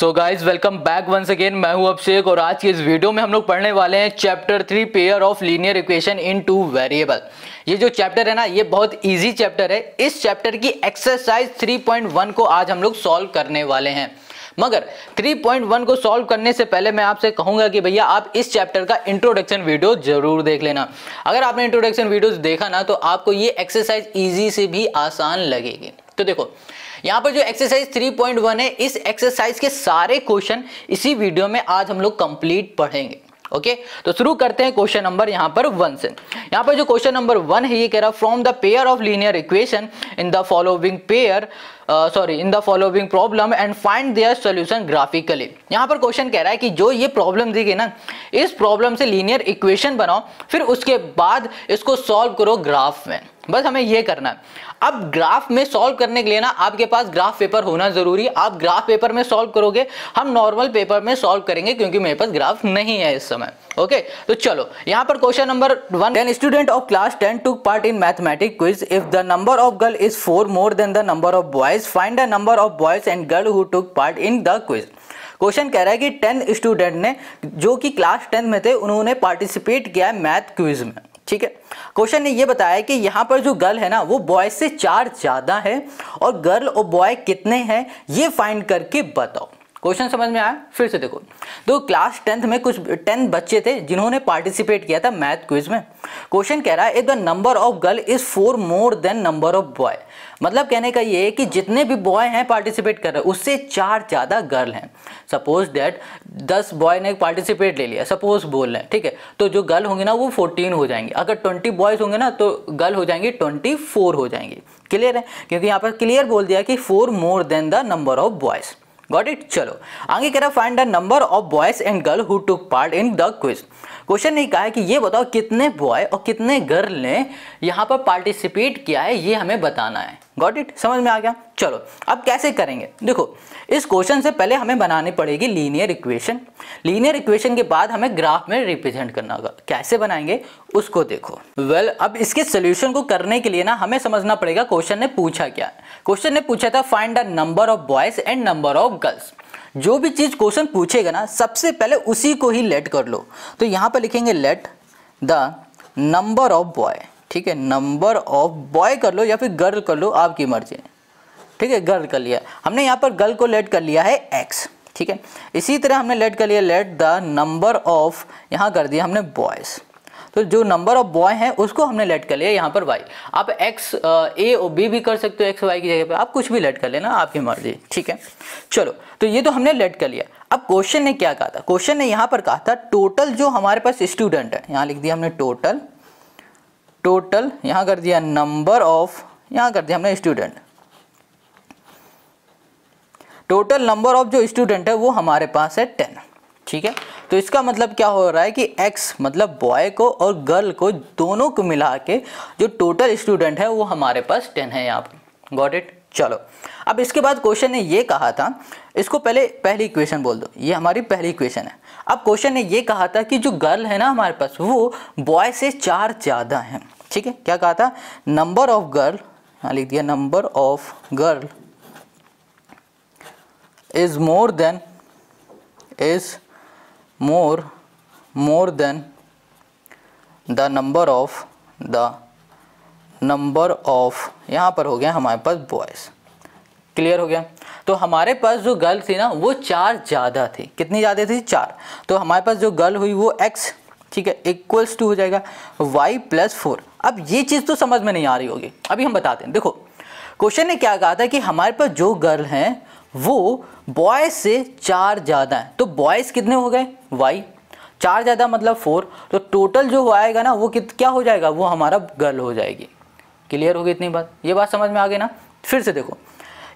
सो guys welcome back once again मैं हूं अभिषेक और आज के इस वीडियो में हम लोग पढ़ने वाले हैं chapter three pair of linear equation in two variable ये जो चैप्टर है ना ये बहुत इजी चैप्टर है इस चैप्टर की एक्सरसाइज 3.1 को आज हम लोग सॉल्व करने वाले हैं मगर 3.1 को सॉल्व करने से पहले मैं आपसे कहूंगा कि भैया आप इस चैप्टर का इंट्रोडक्शन वीडियो जरूर देख लेना अगर आपने इंट्रोडक्शन वीडियोस देखा ना तो आपको ये एक्सरसाइज इजी से भी आसान लगेगी तो देखो यहाँ पर जो एक्सरसाइज 3.1 है इस एक्सरसाइज के सारे क्वेश्चन इसी वीडियो में आज हम लोग कंप्लीट पढ़ेंगे ओके okay? तो शुरू करते हैं क्वेश्चन नंबर यहाँ पर वन से यहाँ पर जो क्वेश्चन नंबर वन है ये कह रहा from the pair of linear equation in the following pair sorry in the following problem and find their solution graphically यहाँ पर क्वेश्चन कह रहा है कि जो ये प्रॉब्लम दी गई ना इस प्रॉब्लम से लीनियर इक्वेशन बनाओ फिर उसके बाद इसको सॉल्व करो ग्राफ में बस हमें ये करना है अब ग्राफ में सॉल्व करने के लिए ना आपके पास ग्राफ पेपर होना जरूरी है आप ग्राफ पेपर में सॉल्व करोगे हम नॉर्मल पेपर में सॉल्व करेंगे क्योंकि मेरे पास ग्राफ नहीं है इस समय ओके तो चलो यहाँ पर question number one then student of class ten took part in mathematic quiz if the number of girl is four more than the number of boys find the number of boys and girl who took part in the quiz question कह रहा है कि ten student ने जो कि class tenth में थे उन्होंने पार्टिसिपेट किया है मैथ क्विज में ठीक है क्वेश्चन ने ये बताया कि यहाँ पर जो गर्ल है ना वो बॉय से चार ज़्यादा है और गर्ल और बॉय कितने हैं ये फाइंड करके बताओ क्वेश्चन समझ में आया फिर से देखो तो क्लास टेंथ में कुछ टेन बच्चे थे जिन्होंने पार्टिसिपेट किया था मैथ क्विज में क्वेश्चन कह रहा है if the number of girl is four more than number of boy मतलब कहने का ये है कि जितने भी बॉय हैं पार्टिसिपेट कर रहे हैं उससे चार ज़्यादा गर्ल हैं सपोज दैट दस बॉय ने पार्टिसिपेट ले लिया सपोज बोल रहे हैं ठीक है तो जो गर्ल होंगे ना वो फोर्टीन हो जाएंगे अगर ट्वेंटी बॉयज़ होंगे ना तो गर्ल हो जाएंगी ट्वेंटी फोर हो जाएंगी क्लियर है क्योंकि यहाँ पर क्लियर बोल दिया कि four more than the number of boys got it चलो आगे कह रहा find the number of boys and girl who took part in the quiz question नहीं कहा है कि ये बताओ कितने बॉय और कितने गर्ल ने यहाँ पर पार्टिसिपेट किया है ये हमें बताना है गॉट इट समझ में आ गया चलो अब कैसे करेंगे देखो इस क्वेश्चन से पहले हमें बनानी पड़ेगी लीनियर इक्वेशन लीनियर इक्वेशन के बाद हमें ग्राफ में रिप्रेजेंट करना होगा कैसे बनाएंगे उसको देखो वेल well, अब इसके सोल्यूशन को करने के लिए ना हमें समझना पड़ेगा क्वेश्चन ने पूछा क्या क्वेश्चन ने पूछा था find the number of boys and number of girls जो भी चीज़ क्वेश्चन पूछेगा ना सबसे पहले उसी को ही लेट कर लो तो यहाँ पर लिखेंगे let the number of boy ठीक है नंबर ऑफ बॉय कर लो या फिर गर्ल कर लो आपकी मर्जी ठीक है गर्ल कर लिया हमने यहाँ पर गर्ल को लेट कर लिया है एक्स ठीक है इसी तरह हमने लेट कर लिया लेट द नंबर ऑफ यहाँ कर दिया हमने बॉयज़ तो जो नंबर ऑफ बॉय है उसको हमने लेट कर लिया यहाँ पर वाई आप एक्स ए और बी भी कर सकते हो एक्स वाई की जगह पर आप कुछ भी लेट कर लेना आपकी मर्जी ठीक है चलो तो ये तो हमने लेट कर लिया अब क्वेश्चन ने क्या कहा था क्वेश्चन ने यहां पर कहा था टोटल जो हमारे पास स्टूडेंट है यहां लिख दिया हमने टोटल टोटल यहां कर दिया नंबर ऑफ यहां कर दिया हमने स्टूडेंट टोटल नंबर ऑफ जो स्टूडेंट है वो हमारे पास है टेन ठीक है तो इसका मतलब क्या हो रहा है कि एक्स मतलब बॉय को और गर्ल को दोनों को मिला के जो टोटल स्टूडेंट है वो हमारे पास टेन है यहाँ पर गॉट इट चलो अब इसके बाद क्वेश्चन ने ये कहा था इसको पहले पहली इक्वेशन बोल दो ये हमारी पहली इक्वेशन है अब क्वेश्चन ने ये कहा था कि जो गर्ल है ना हमारे पास वो बॉय से चार ज़्यादा हैं ठीक है क्या कहा था नंबर ऑफ गर्ल लिख दिया number of girl is more than is more more than the number of the number of यहाँ पर हो गया हमारे पास बॉयज़ क्लियर हो गया तो हमारे पास जो गर्ल थी ना वो चार ज़्यादा थी कितनी ज़्यादा थी चार तो हमारे पास जो गर्ल हुई वो एक्स ठीक है इक्वल्स टू हो जाएगा वाई प्लस फोर अब ये चीज़ तो समझ में नहीं आ रही होगी अभी हम बताते हैं देखो क्वेश्चन ने क्या कहा था कि हमारे पास जो गर्ल हैं वो बॉयज़ से चार ज़्यादा हैं तो बॉयज़ कितने हो गए वाई चार ज़्यादा मतलब फोर तो टोटल जो आएगा ना वो कित क्या हो जाएगा वो हमारा गर्ल हो जाएगी क्लियर होगी इतनी बात ये बात समझ में आ गई ना फिर से देखो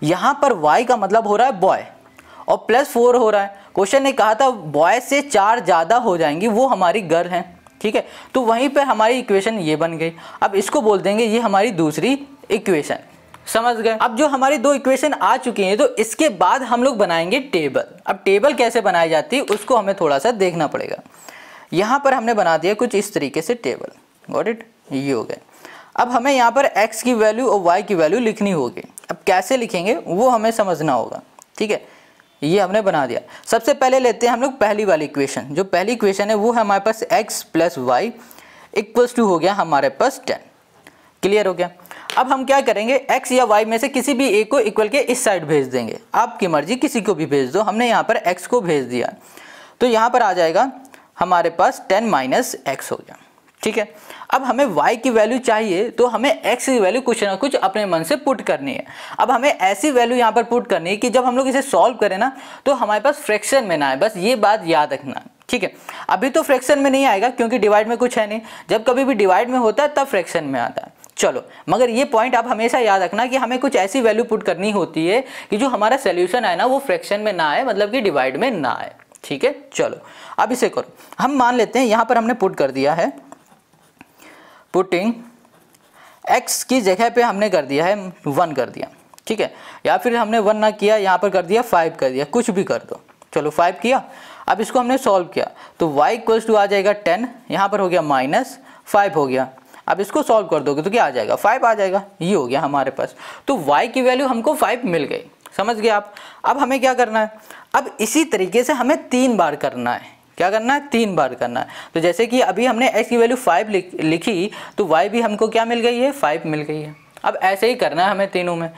यहाँ पर वाई का मतलब हो रहा है बॉय और प्लस फोर हो रहा है क्वेश्चन ने कहा था बॉय से चार ज़्यादा हो जाएंगी वो हमारी गर्ल हैं ठीक है तो वहीं पे हमारी इक्वेशन ये बन गई अब इसको बोल देंगे ये हमारी दूसरी इक्वेशन समझ गए अब जो हमारी दो इक्वेशन आ चुकी हैं तो इसके बाद हम लोग बनाएंगे टेबल अब टेबल कैसे बनाई जाती है उसको हमें थोड़ा सा देखना पड़ेगा यहाँ पर हमने बना दिया कुछ इस तरीके से टेबल गॉट इट ये हो गया अब हमें यहाँ पर x की वैल्यू और y की वैल्यू लिखनी होगी अब कैसे लिखेंगे वो हमें समझना होगा ठीक है ये हमने बना दिया सबसे पहले लेते हैं हम लोग पहली वाली इक्वेशन जो पहली इक्वेशन है वो है हमारे पास x plus y equals to हो गया हमारे पास टेन क्लियर हो गया अब हम क्या करेंगे x या y में से किसी भी एक को इक्वल के इस साइड भेज देंगे आपकी मर्जी किसी को भी भेज दो हमने यहाँ पर x को भेज दिया तो यहाँ पर आ जाएगा हमारे पास 10 माइनस एक्स हो गया ठीक है अब हमें y की वैल्यू चाहिए तो हमें x की वैल्यू कुछ ना कुछ अपने मन से पुट करनी है अब हमें ऐसी वैल्यू यहाँ पर पुट करनी है कि जब हम लोग इसे सॉल्व करें ना तो हमारे पास फ्रैक्शन में ना आए बस ये बात याद रखना ठीक है अभी तो फ्रैक्शन में नहीं आएगा क्योंकि डिवाइड में कुछ है नहीं जब कभी भी डिवाइड में होता है तब फ्रैक्शन में आता है चलो मगर ये पॉइंट आप हमेशा याद रखना कि हमें कुछ ऐसी वैल्यू पुट करनी होती है कि जो हमारा सोल्यूशन आए ना वो फ्रैक्शन में ना आए मतलब कि डिवाइड में ना आए ठीक है चलो अब इसे करो हम मान लेते हैं यहाँ पर हमने पुट कर दिया है पुटिंग एक्स की जगह पे हमने कर दिया है वन कर दिया ठीक है या फिर हमने वन ना किया यहाँ पर कर दिया फाइव कर दिया कुछ भी कर दो चलो फाइव किया अब इसको हमने सॉल्व किया तो वाई इक्वल्स टू आ जाएगा टेन यहाँ पर हो गया माइनस फाइव हो गया अब इसको सॉल्व कर दोगे तो क्या आ जाएगा फाइव आ जाएगा ये हो गया हमारे पास तो वाई की वैल्यू हमको फाइव मिल गई समझ गए आप अब हमें क्या करना है अब इसी तरीके से हमें तीन बार करना है क्या करना है तीन बार करना है तो जैसे कि अभी हमने x की वैल्यू फाइव लिखी तो y भी हमको क्या मिल गई है फाइव मिल गई है अब ऐसे ही करना है हमें तीनों में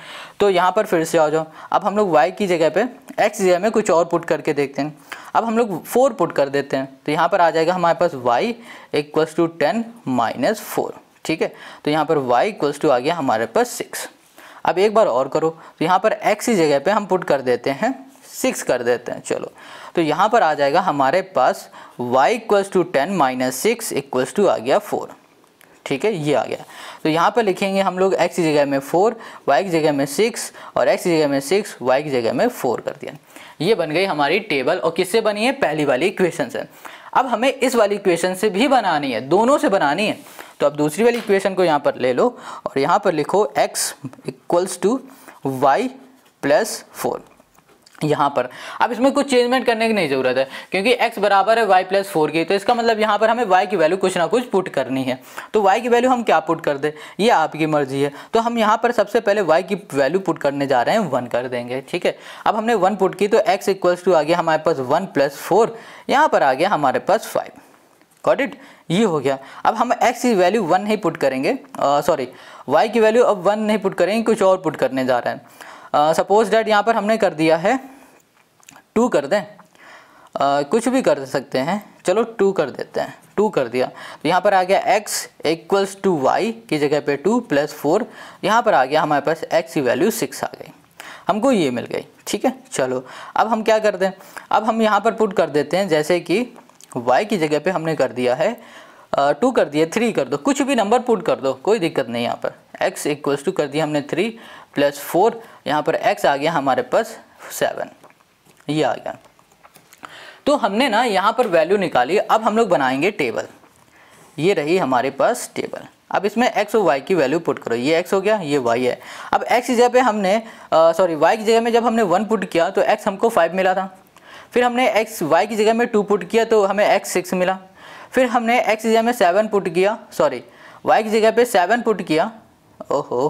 तो यहाँ पर फिर से आ जाओ अब हम लोग y की जगह पे x जगह में कुछ और पुट करके देखते हैं अब हम लोग फोर पुट कर देते हैं तो यहाँ पर आ जाएगा हमारे पास y equals to ten minus four ठीक है तो यहाँ पर y इक्वल्स टू आ गया हमारे पास सिक्स अब एक बार और करो तो यहाँ पर एक्स की जगह पर हम पुट कर देते हैं सिक्स कर देते हैं चलो तो यहाँ पर आ जाएगा हमारे पास y equals to ten minus six equals to आ गया फोर ठीक है ये आ गया तो यहाँ पर लिखेंगे हम लोग x की जगह में फोर y की जगह में सिक्स और x की जगह में सिक्स y की जगह में फोर कर दिया ये बन गई हमारी टेबल और किससे बनी है पहली वाली इक्वेशन से अब हमें इस वाली इक्वेशन से भी बनानी है दोनों से बनानी है तो अब दूसरी वाली इक्वेशन को यहाँ पर ले लो और यहाँ पर लिखो x equals to y plus four यहाँ पर अब इसमें कुछ चेंजमेंट करने की नहीं ज़रूरत है क्योंकि x बराबर है y प्लस फोर की तो इसका मतलब यहाँ पर हमें y की वैल्यू कुछ ना कुछ पुट करनी है तो y की वैल्यू हम क्या पुट कर दें ये आपकी मर्जी है तो हम यहाँ पर सबसे पहले y की वैल्यू पुट करने जा रहे हैं वन कर देंगे ठीक है अब हमने वन पुट की तो एक्स इक्वल्स टू आ गया हमारे पास वन प्लस फोर यहाँ पर आ गया हमारे पास फाइव गॉट इट ये हो गया अब हम x की वैल्यू वन नहीं पुट करेंगे सॉरी y की वैल्यू अब वन नहीं पुट करेंगे कुछ और पुट करने जा रहे हैं सपोज डैट यहाँ पर हमने कर दिया है टू कर दें uh, कुछ भी कर सकते हैं चलो टू कर देते हैं टू कर दिया तो यहाँ पर आ गया एक्स इक्वल्स टू वाई की जगह पे टू प्लस फोर यहाँ पर आ गया हमारे पास एक्स की वैल्यू सिक्स आ गई हमको ये मिल गई ठीक है चलो अब हम क्या कर दें अब हम यहाँ पर पुट कर देते हैं जैसे कि y की जगह पे हमने कर दिया है टू कर दिया थ्री कर दो कुछ भी नंबर पुट कर दो कोई दिक्कत नहीं यहाँ पर x इक्वल्स टू कर दिया हमने थ्री प्लस फोर यहाँ पर एक्स आ गया हमारे पास सेवन ये आ गया तो हमने ना यहाँ पर वैल्यू निकाली अब हम लोग बनाएंगे टेबल ये रही हमारे पास टेबल अब इसमें x और y की वैल्यू पुट करो ये x हो गया ये y है अब x की जगह पे हमने सॉरी y की जगह में जब हमने वन पुट किया तो x हमको फाइव मिला था फिर हमने x y की जगह में टू पुट किया तो हमें x सिक्स मिला फिर हमने x की जगह में सेवन पुट किया सॉरी y की जगह पे सेवन पुट किया ओहो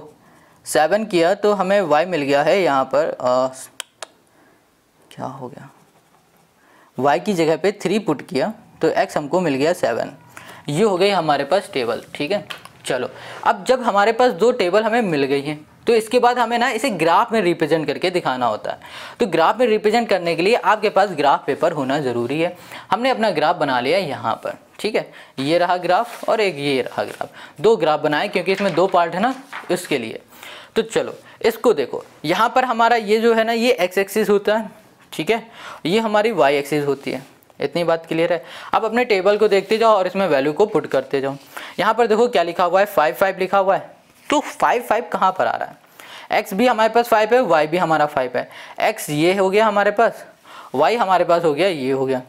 सेवन किया तो हमें वाई मिल गया है यहाँ पर आ, क्या हो गया वाई की जगह पे थ्री पुट किया तो एक्स हमको मिल गया सेवन ये हो गई हमारे पास टेबल ठीक है चलो अब जब हमारे पास दो टेबल हमें मिल गई हैं तो इसके बाद हमें ना इसे ग्राफ में रिप्रेजेंट करके दिखाना होता है तो ग्राफ में रिप्रेजेंट करने के लिए आपके पास ग्राफ पेपर होना ज़रूरी है हमने अपना ग्राफ बना लिया यहाँ पर ठीक है ये रहा ग्राफ और एक ये रहा ग्राफ दो ग्राफ बनाए क्योंकि इसमें दो पार्ट है ना इसके लिए तो चलो इसको देखो यहाँ पर हमारा ये जो है ना ये एक्स एक्सिस होता है ठीक है ये हमारी वाई एक्सिस होती है इतनी बात क्लियर है अब अपने टेबल को देखते जाओ और इसमें वैल्यू को पुट करते जाओ यहाँ पर देखो क्या लिखा हुआ है फाइव फाइव लिखा हुआ है तो फाइव फाइव कहाँ पर आ रहा है एक्स भी हमारे पास फाइव है वाई भी हमारा फाइव है एक्स ये हो गया हमारे पास वाई हमारे पास हो गया ये हो गया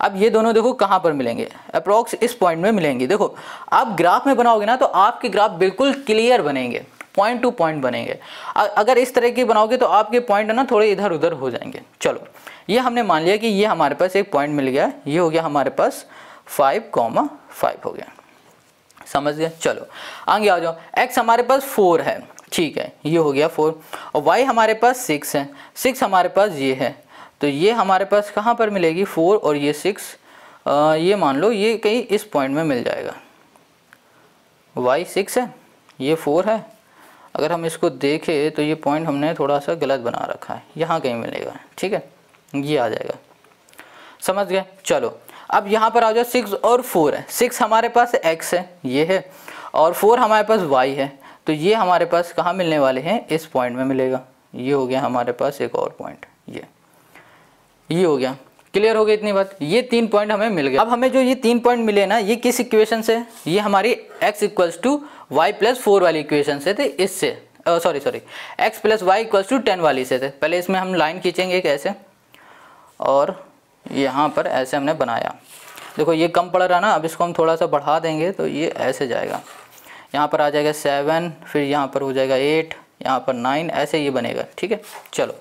अब ये दोनों देखो कहाँ पर मिलेंगे अप्रोक्स इस पॉइंट में मिलेंगे देखो आप ग्राफ में बनाओगे ना तो आपके ग्राफ बिल्कुल क्लियर बनेंगे पॉइंट टू पॉइंट बनेंगे अगर इस तरह की बनाओगे तो आपके पॉइंट ना थोड़े इधर उधर हो जाएंगे चलो ये हमने मान लिया कि ये हमारे पास एक पॉइंट मिल गया ये हो गया हमारे पास फाइव कॉमा फाइव हो गया समझ गए चलो आगे आ जाओ एक्स हमारे पास फोर है ठीक है ये हो गया फोर और वाई हमारे पास सिक्स है सिक्स हमारे पास ये है तो ये हमारे पास कहाँ पर मिलेगी फोर और ये सिक्स ये मान लो ये कहीं इस पॉइंट में मिल जाएगा वाई सिक्स है ये फोर है अगर हम इसको देखें तो ये पॉइंट हमने थोड़ा सा गलत बना रखा है यहाँ कहीं मिलेगा ठीक है ये आ जाएगा समझ गए चलो अब यहाँ पर आ जाओ सिक्स और फोर है सिक्स हमारे पास एक्स है ये है और फोर हमारे पास वाई है तो ये हमारे पास कहाँ मिलने वाले हैं इस पॉइंट में मिलेगा ये हो गया हमारे पास एक और पॉइंट ये ये हो गया क्लियर हो गया इतनी बात ये तीन पॉइंट हमें मिल गया अब हमें जो ये तीन पॉइंट मिले ना ये किस इक्वेशन से ये हमारी x equals to y plus four वाली इक्वेशन से थे इससे sorry sorry x plus y equals to ten वाली से थे पहले इसमें हम लाइन खींचेंगे कैसे और यहाँ पर ऐसे हमने बनाया देखो ये कम पड़ रहा ना अब इसको हम थोड़ा सा बढ़ा देंगे तो ये ऐसे जाएगा यहाँ पर आ जाएगा सेवन फिर यहाँ पर हो जाएगा एट यहाँ पर नाइन ऐसे ये बनेगा ठीक है चलो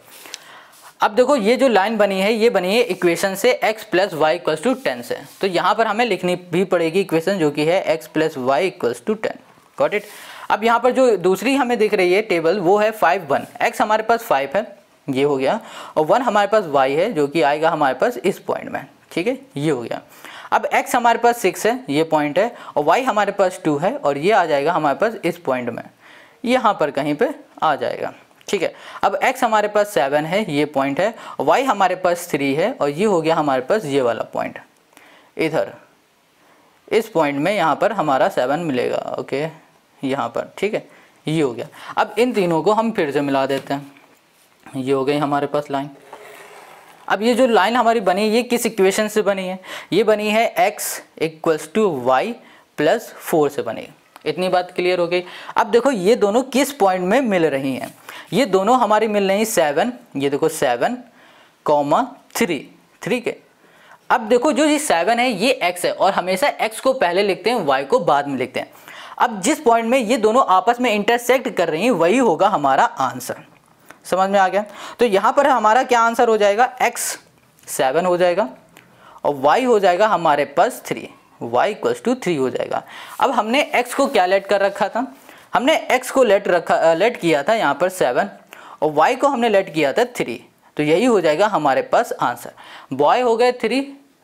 अब देखो ये जो लाइन बनी है ये बनी है इक्वेशन से x plus y equals to ten से तो यहाँ पर हमें लिखनी भी पड़ेगी इक्वेशन जो कि है x plus y equals to ten got it अब यहाँ पर जो दूसरी हमें दिख रही है टेबल वो है फाइव वन एक्स हमारे पास फाइव है ये हो गया और वन हमारे पास वाई है जो कि आएगा हमारे पास इस पॉइंट में ठीक है ये हो गया अब x हमारे पास सिक्स है ये पॉइंट है और y हमारे पास टू है और ये आ जाएगा हमारे पास इस पॉइंट में यहाँ पर कहीं पे आ जाएगा ठीक है अब x हमारे पास सेवन है ये पॉइंट है y हमारे पास थ्री है और ये हो गया हमारे पास ये वाला पॉइंट इधर इस पॉइंट में यहाँ पर हमारा सेवन मिलेगा ओके यहाँ पर ठीक है ये हो गया अब इन तीनों को हम फिर से मिला देते हैं ये हो गई हमारे पास लाइन अब ये जो लाइन हमारी बनी ये किस इक्वेशन से बनी है ये बनी है x equals to y plus four से बनी है इतनी बात क्लियर हो गई अब देखो ये दोनों किस पॉइंट में मिल रही हैं ये दोनों हमारी मिल रही सेवन ये देखो सेवन कॉमा थ्री ठीक है अब देखो जो ये सेवन है ये एक्स है और हमेशा एक्स को पहले लिखते हैं वाई को बाद में लिखते हैं अब जिस पॉइंट में ये दोनों आपस में इंटरसेक्ट कर रही हैं वही होगा हमारा आंसर समझ में आ गया तो यहां पर हमारा क्या आंसर हो जाएगा एक्स सेवन हो जाएगा और वाई हो जाएगा हमारे पास three y equals to three हो जाएगा अब हमने x को क्या लेट कर रखा था हमने x को लेट रखा लेट किया था यहाँ पर सेवन और y को हमने लेट किया था थ्री तो यही हो जाएगा हमारे पास आंसर बॉय हो गए थ्री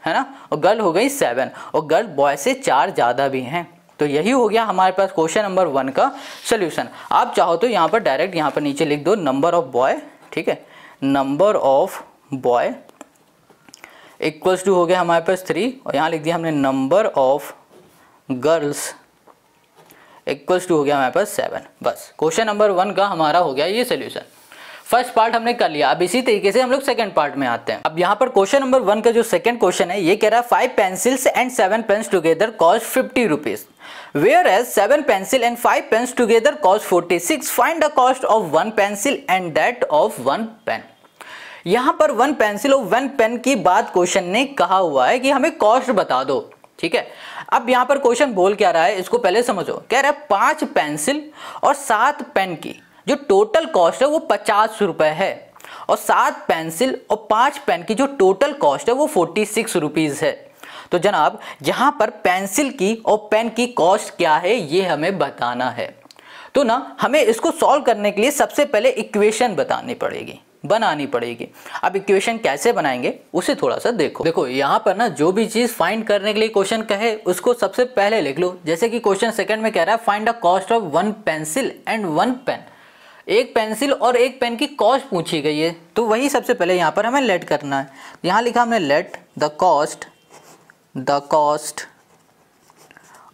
है ना और गर्ल हो गई सेवन और गर्ल बॉय से चार ज़्यादा भी हैं तो यही हो गया हमारे पास क्वेश्चन नंबर वन का सोल्यूशन आप चाहो तो यहाँ पर डायरेक्ट यहाँ पर नीचे लिख दो नंबर ऑफ बॉय ठीक है number of boy equals to हो गया हमारे पास थ्री और यहाँ लिख दिया हमने number of girls equals to हो गया हमारे पास सेवन बस क्वेश्चन नंबर वन का हमारा हो गया ये सोल्यूशन फर्स्ट पार्ट हमने कर लिया अब इसी तरीके से हम लोग सेकंड पार्ट में आते हैं अब यहाँ पर क्वेश्चन नंबर वन का जो सेकंड क्वेश्चन है ये कह रहा है five pencils and seven pens together cost fifty rupees whereas seven pencil and five pens together cost forty six find the cost of one pencil and that of one pen यहाँ पर one pencil और one pen की बात question ने कहा हुआ है कि हमें कॉस्ट बता दो ठीक है अब यहाँ पर क्वेश्चन बोल क्या रहा है इसको पहले समझो कह रहा है पांच पेंसिल और सात पेन की जो टोटल कॉस्ट है वो पचास रुपए है और सात पेंसिल और पांच पेन की जो टोटल कॉस्ट है वो फोर्टी सिक्स रुपीज़ है तो जनाब यहाँ पर पेंसिल की और पेन की कॉस्ट क्या है ये हमें बताना है तो ना हमें इसको सॉल्व करने के लिए सबसे पहले इक्वेशन बतानी पड़ेगी बनानी पड़ेगी अब इक्वेशन कैसे बनाएंगे उसे थोड़ा सा देखो देखो यहाँ पर ना जो भी चीज फाइंड करने के लिए क्वेश्चन कहे उसको सबसे पहले लिख लो जैसे कि क्वेश्चन सेकंड में कह रहा है find the cost of one pencil and one pen एक पेंसिल और एक पेन की कॉस्ट पूछी गई है तो वही सबसे पहले यहाँ पर हमें लेट करना है यहाँ लिखा हमने let the cost the cost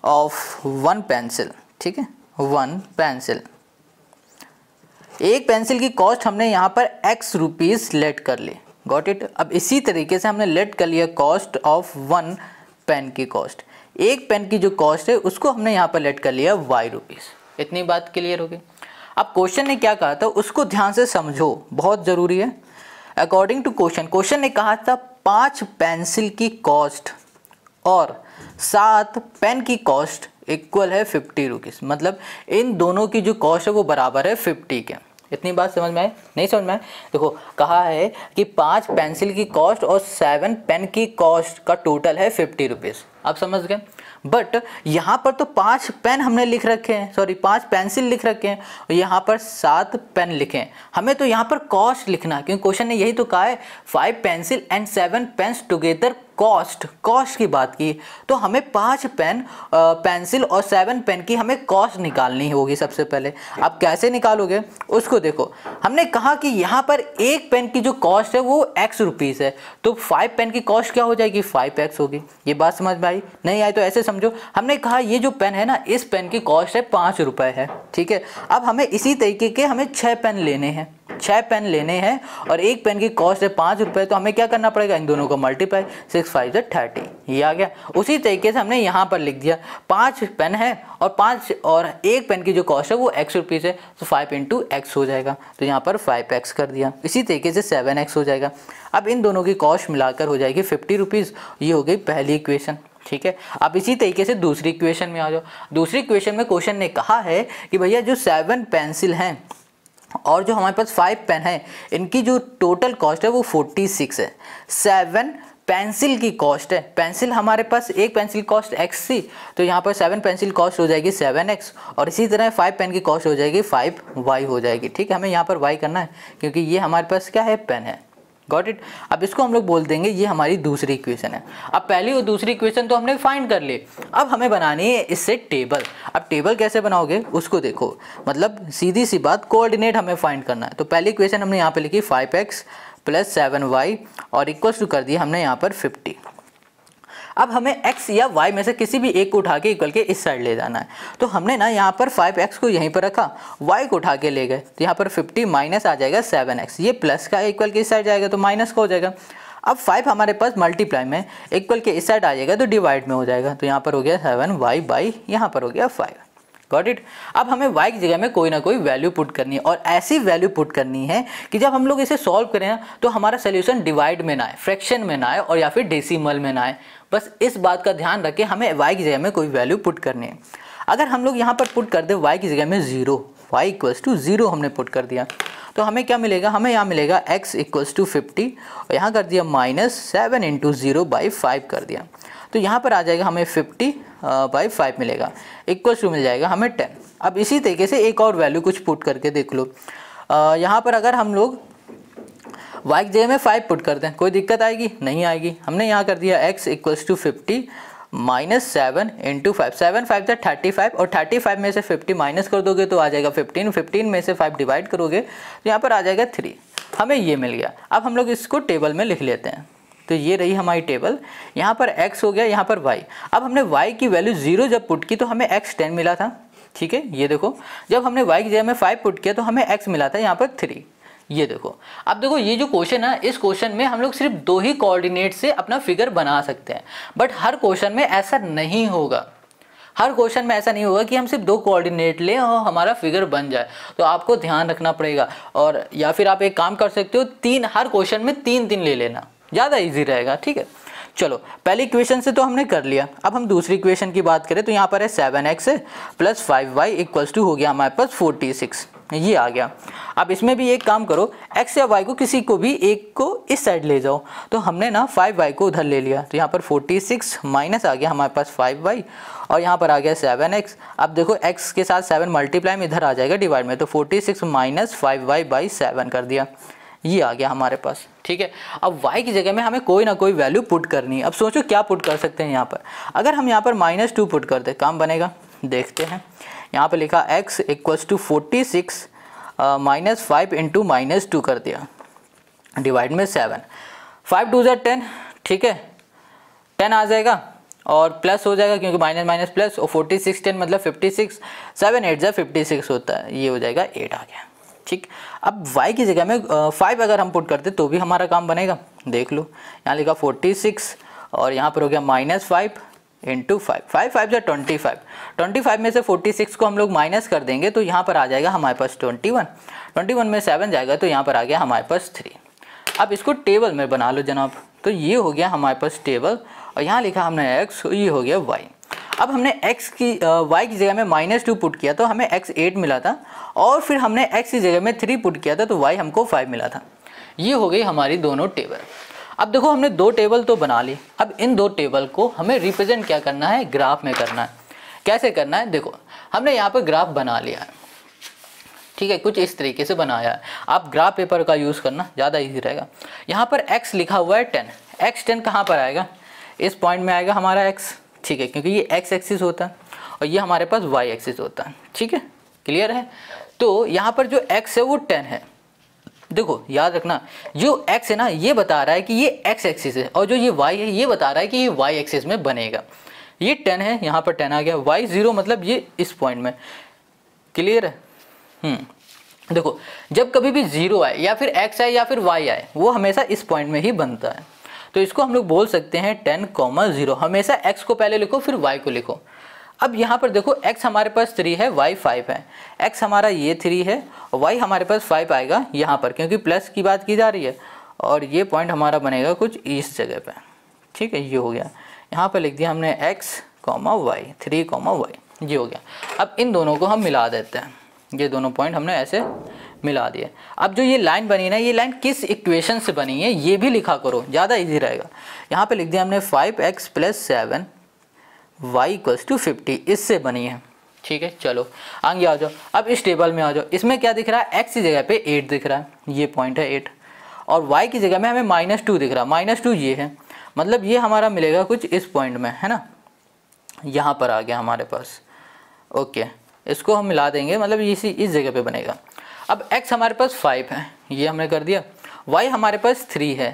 of one pencil ठीक है वन पेंसिल एक पेंसिल की कॉस्ट हमने यहाँ पर एक्स रुपीज़ लेट कर ली गॉट इट अब इसी तरीके से हमने लेट कर लिया कॉस्ट ऑफ वन पेन की कॉस्ट एक पेन की जो कॉस्ट है उसको हमने यहाँ पर लेट कर लिया वाई रुपीज़ इतनी बात क्लियर हो गई अब क्वेश्चन ने क्या कहा था उसको ध्यान से समझो बहुत ज़रूरी है अकॉर्डिंग टू क्वेश्चन क्वेश्चन ने कहा था पाँच पेंसिल की कॉस्ट और सात पेन की कॉस्ट इक्वल है फिफ्टी रुपीज़ मतलब इन दोनों की जो कॉस्ट है वो बराबर है फिफ्टी के इतनी बात समझ में आए नहीं समझ में आए देखो कहा है कि पाँच पेंसिल की कॉस्ट और सेवन पेन की कॉस्ट का टोटल है फिफ्टी रुपीज़ आप समझ गए बट यहाँ पर तो पाँच पेन हमने लिख रखे हैं सॉरी पाँच पेंसिल लिख रखे हैं और यहाँ पर सात पेन लिखे हैं हमें तो यहाँ पर कॉस्ट लिखना क्योंकि क्वेश्चन ने यही तो कहा है five pencil and seven pens together cost cost की बात की तो हमें पाँच पेन पेंसिल और सेवन पेन की हमें कॉस्ट निकालनी होगी सबसे पहले आप कैसे निकालोगे उसको देखो हमने कहा कि यहाँ पर एक पेन की जो कॉस्ट है वो एक्स रुपीज़ है तो फाइव पेन की कॉस्ट क्या हो जाएगी फाइव एक्स होगी ये बात समझ में आई नहीं आई तो ऐसे समझो हमने कहा ये जो पेन है ना इस पेन की कॉस्ट है पाँच रुपये है ठीक है अब हमें इसी तरीके के हमें छः पेन लेने हैं छः पेन लेने हैं और एक पेन की कॉस्ट है पाँच रुपये तो हमें क्या करना पड़ेगा इन दोनों को मल्टीप्लाई सिक्स फाइव से थर्टी ये आ गया उसी तरीके से हमने यहाँ पर लिख दिया पाँच पेन है और पाँच और एक पेन की जो कॉस्ट है वो एक्स रुपीज़ है तो फाइव इंटू एक्स हो जाएगा तो यहाँ पर फाइव एक्स कर दिया इसी तरीके से सेवन एक्स हो जाएगा अब इन दोनों की कॉस्ट मिलाकर हो जाएगी फिफ्टी रुपीज़ ये हो गई पहली इक्वेशन ठीक है अब इसी तरीके से दूसरी इक्वेशन में आ जाओ दूसरी इक्वेशन में क्वेश्चन ने कहा है कि भैया जो सेवन पेंसिल हैं और जो हमारे पास फाइव पेन है इनकी जो टोटल कॉस्ट है वो फोर्टी सिक्स है सेवन पेंसिल की कॉस्ट है पेंसिल हमारे पास एक पेंसिल कॉस्ट एक्स थी तो यहाँ पर सेवन पेंसिल कॉस्ट हो जाएगी सेवन एक्स और इसी तरह फाइव पेन की कॉस्ट हो जाएगी फाइव वाई हो जाएगी ठीक है हमें यहाँ पर वाई करना है क्योंकि ये हमारे पास क्या है पेन है गॉट इट अब इसको हम लोग बोल देंगे ये हमारी दूसरी इक्वेशन है अब पहली और दूसरी इक्वेशन तो हमने फाइंड कर ली अब हमें बनानी है इससे टेबल अब टेबल कैसे बनाओगे उसको देखो मतलब सीधी सी बात कोऑर्डिनेट हमें फाइंड करना है तो पहली इक्वेशन हमने यहाँ पे लिखी five x plus seven y और इक्वल्स टू कर दिया हमने यहाँ पर फिफ्टी अब हमें एक्स या वाई में से किसी भी एक को उठा के इक्वल के इस साइड ले जाना है तो हमने ना यहाँ पर फाइव एक्स को यहीं पर रखा वाई को उठा के ले गए तो यहाँ पर फिफ्टी माइनस आ जाएगा सेवन एक्स ये प्लस का इक्वल के इस साइड जाएगा तो माइनस का हो जाएगा अब फाइव हमारे पास मल्टीप्लाई में इक्वल के इस साइड आ जाएगा तो डिवाइड में हो जाएगा तो यहाँ पर हो गया सेवन वाई बाई यहाँ पर हो गया फाइव गॉट इट अब हमें वाई की जगह में कोई ना कोई वैल्यू पुट करनी है और ऐसी वैल्यू पुट करनी है कि जब हम लोग इसे सॉल्व करें ना तो हमारा सोल्यूशन डिवाइड में ना आए फ्रैक्शन में ना आए और या फिर डेसीमल में ना आए बस इस बात का ध्यान रखें हमें वाई की जगह में कोई वैल्यू पुट करनी है अगर हम लोग यहाँ पर पुट कर दें वाई की जगह में zero y equals to zero हमने पुट कर दिया तो हमें क्या मिलेगा हमें यहाँ मिलेगा एक्स इक्वल्स टू फिफ्टी और यहाँ कर दिया minus seven into zero by five कर दिया तो यहाँ पर आ जाएगा हमें फिफ्टी बाई फाइव मिलेगा इक्वल टू मिल जाएगा हमें टेन अब इसी तरीके से एक और वैल्यू कुछ पुट करके देख लो uh, यहाँ पर अगर हम लोग वाइक की जगह में फाइव पुट करते हैं कोई दिक्कत आएगी नहीं आएगी हमने यहाँ कर दिया x equals to fifty minus seven into five seven five था थर्टी फाइव और थर्टी फाइव में से फिफ्टी माइनस कर दोगे तो आ जाएगा फिफ्टीन फिफ्टीन में से फाइव डिवाइड करोगे तो यहाँ पर आ जाएगा थ्री हमें ये मिल गया अब हम लोग इसको टेबल में लिख लेते हैं तो ये रही हमारी टेबल यहाँ पर x हो गया यहाँ पर y अब हमने y की वैल्यू जीरो जब पुट की तो हमें x टेन मिला था ठीक है ये देखो जब हमने y की जगह में फाइव पुट किया तो हमें x मिला था यहाँ पर थ्री ये देखो अब देखो ये जो क्वेश्चन है इस क्वेश्चन में हम लोग सिर्फ दो ही कोऑर्डिनेट से अपना फिगर बना सकते हैं बट हर क्वेश्चन में ऐसा नहीं होगा हर क्वेश्चन में ऐसा नहीं होगा कि हम सिर्फ दो कोऑर्डिनेट लें और हमारा फिगर बन जाए तो आपको ध्यान रखना पड़ेगा और या फिर आप एक काम कर सकते हो तीन हर क्वेश्चन में तीन तीन ले लेना ज़्यादा ईजी रहेगा ठीक है चलो पहली इक्वेशन से तो हमने कर लिया अब हम दूसरी इक्वेशन की बात करें तो यहाँ पर है seven x plus five y equals to हो गया हमारे पास फोर्टी सिक्स ये आ गया अब इसमें भी एक काम करो एक्स या वाई को किसी को भी एक को इस साइड ले जाओ तो हमने ना फाइव वाई को उधर ले लिया तो यहाँ पर फोर्टी सिक्स माइनस आ गया हमारे पास फाइव वाई और यहाँ पर आ गया सेवन एक्स अब देखो एक्स के साथ सेवन मल्टीप्लाई में इधर आ जाएगा डिवाइड में तो forty six minus five y by seven कर दिया ये आ गया हमारे पास ठीक है अब y की जगह में हमें कोई ना कोई वैल्यू पुट करनी है अब सोचो क्या पुट कर सकते हैं यहाँ पर अगर हम यहाँ पर माइनस टू पुट कर दे काम बनेगा देखते हैं यहाँ पर लिखा x equals to forty six minus five into minus two कर दिया डिवाइड में सेवन फाइव टू जै टेन ठीक है टेन आ जाएगा और प्लस हो जाएगा क्योंकि माइनस माइनस प्लस और फोर्टी सिक्स टेन मतलब फिफ्टी सिक्स सेवन एट जै फिफ्टी सिक्स होता है ये हो जाएगा एट आ गया ठीक अब y की जगह में फाइव अगर हम पुट करते तो भी हमारा काम बनेगा देख लो यहाँ लिखा फोर्टी सिक्स और यहाँ पर हो गया minus five into five five five या ट्वेंटी फाइव ट्वेंटी फाइव में से फोर्टी सिक्स को हम लोग माइनस कर देंगे तो यहाँ पर आ जाएगा हमारे पास ट्वेंटी वन ट्वेंटी वन में सेवन जाएगा तो यहाँ पर आ गया हमारे पास थ्री अब इसको टेबल में बना लो जनाब तो ये हो गया हमारे पास टेबल और यहाँ लिखा हमने एक्स ये हो गया वाई अब हमने x की y की जगह में माइनस टू पुट किया तो हमें x एट मिला था और फिर हमने x की जगह में थ्री पुट किया था तो y हमको फाइव मिला था ये हो गई हमारी दोनों टेबल अब देखो हमने दो टेबल तो बना ली अब इन दो टेबल को हमें रिप्रेजेंट क्या करना है ग्राफ में करना है कैसे करना है देखो हमने यहाँ पर ग्राफ बना लिया है ठीक है कुछ इस तरीके से बनाया है आप ग्राफ पेपर का यूज़ करना ज़्यादा ईजी रहेगा यहाँ पर x लिखा हुआ है टेन एक्स टेन कहाँ पर आएगा इस पॉइंट में आएगा हमारा एक्स ठीक है क्योंकि ये एक्स एक्सिस होता है और ये हमारे पास वाई एक्सिस होता है ठीक है क्लियर है तो यहाँ पर जो एक्स है वो टेन है देखो याद रखना जो एक्स है ना ये बता रहा है कि ये एक्स एक्सिस है और जो ये वाई है ये बता रहा है कि ये वाई एक्सिस में बनेगा ये टेन है यहाँ पर टेन आ गया वाई ज़ीरो मतलब ये इस पॉइंट में क्लियर है हम्म। देखो जब कभी भी ज़ीरो आए या फिर एक्स आए या फिर वाई आए वो हमेशा इस पॉइंट में ही बनता है तो इसको हम लोग बोल सकते हैं टेन कॉमा जीरो हमेशा x को पहले लिखो फिर y को लिखो अब यहाँ पर देखो x हमारे पास थ्री है y फाइव है x हमारा ये थ्री है y हमारे पास फाइव आएगा यहाँ पर क्योंकि प्लस की बात की जा रही है और ये पॉइंट हमारा बनेगा कुछ इस जगह पे ठीक है ये हो गया यहाँ पर लिख दिया हमने x comma y three comma y ये हो गया अब इन दोनों को हम मिला देते हैं ये दोनों पॉइंट हमने ऐसे मिला दिए अब जो ये लाइन बनी है ना ये लाइन किस इक्वेशन से बनी है ये भी लिखा करो ज़्यादा इजी रहेगा यहाँ पे लिख दिया हमने five x plus seven y equals to fifty इससे बनी है ठीक है चलो आगे आ जाओ अब इस टेबल में आ जाओ इसमें क्या दिख रहा है एक्स की जगह पे एट दिख रहा है ये पॉइंट है एट और वाई की जगह में हमें माइनस टू दिख रहा है माइनस टू ये है मतलब ये हमारा मिलेगा कुछ इस पॉइंट में है ना यहाँ पर आ गया हमारे पास ओके इसको हम मिला देंगे मतलब इसी इस जगह पे बनेगा अब x हमारे पास फाइव है ये हमने कर दिया y हमारे पास थ्री है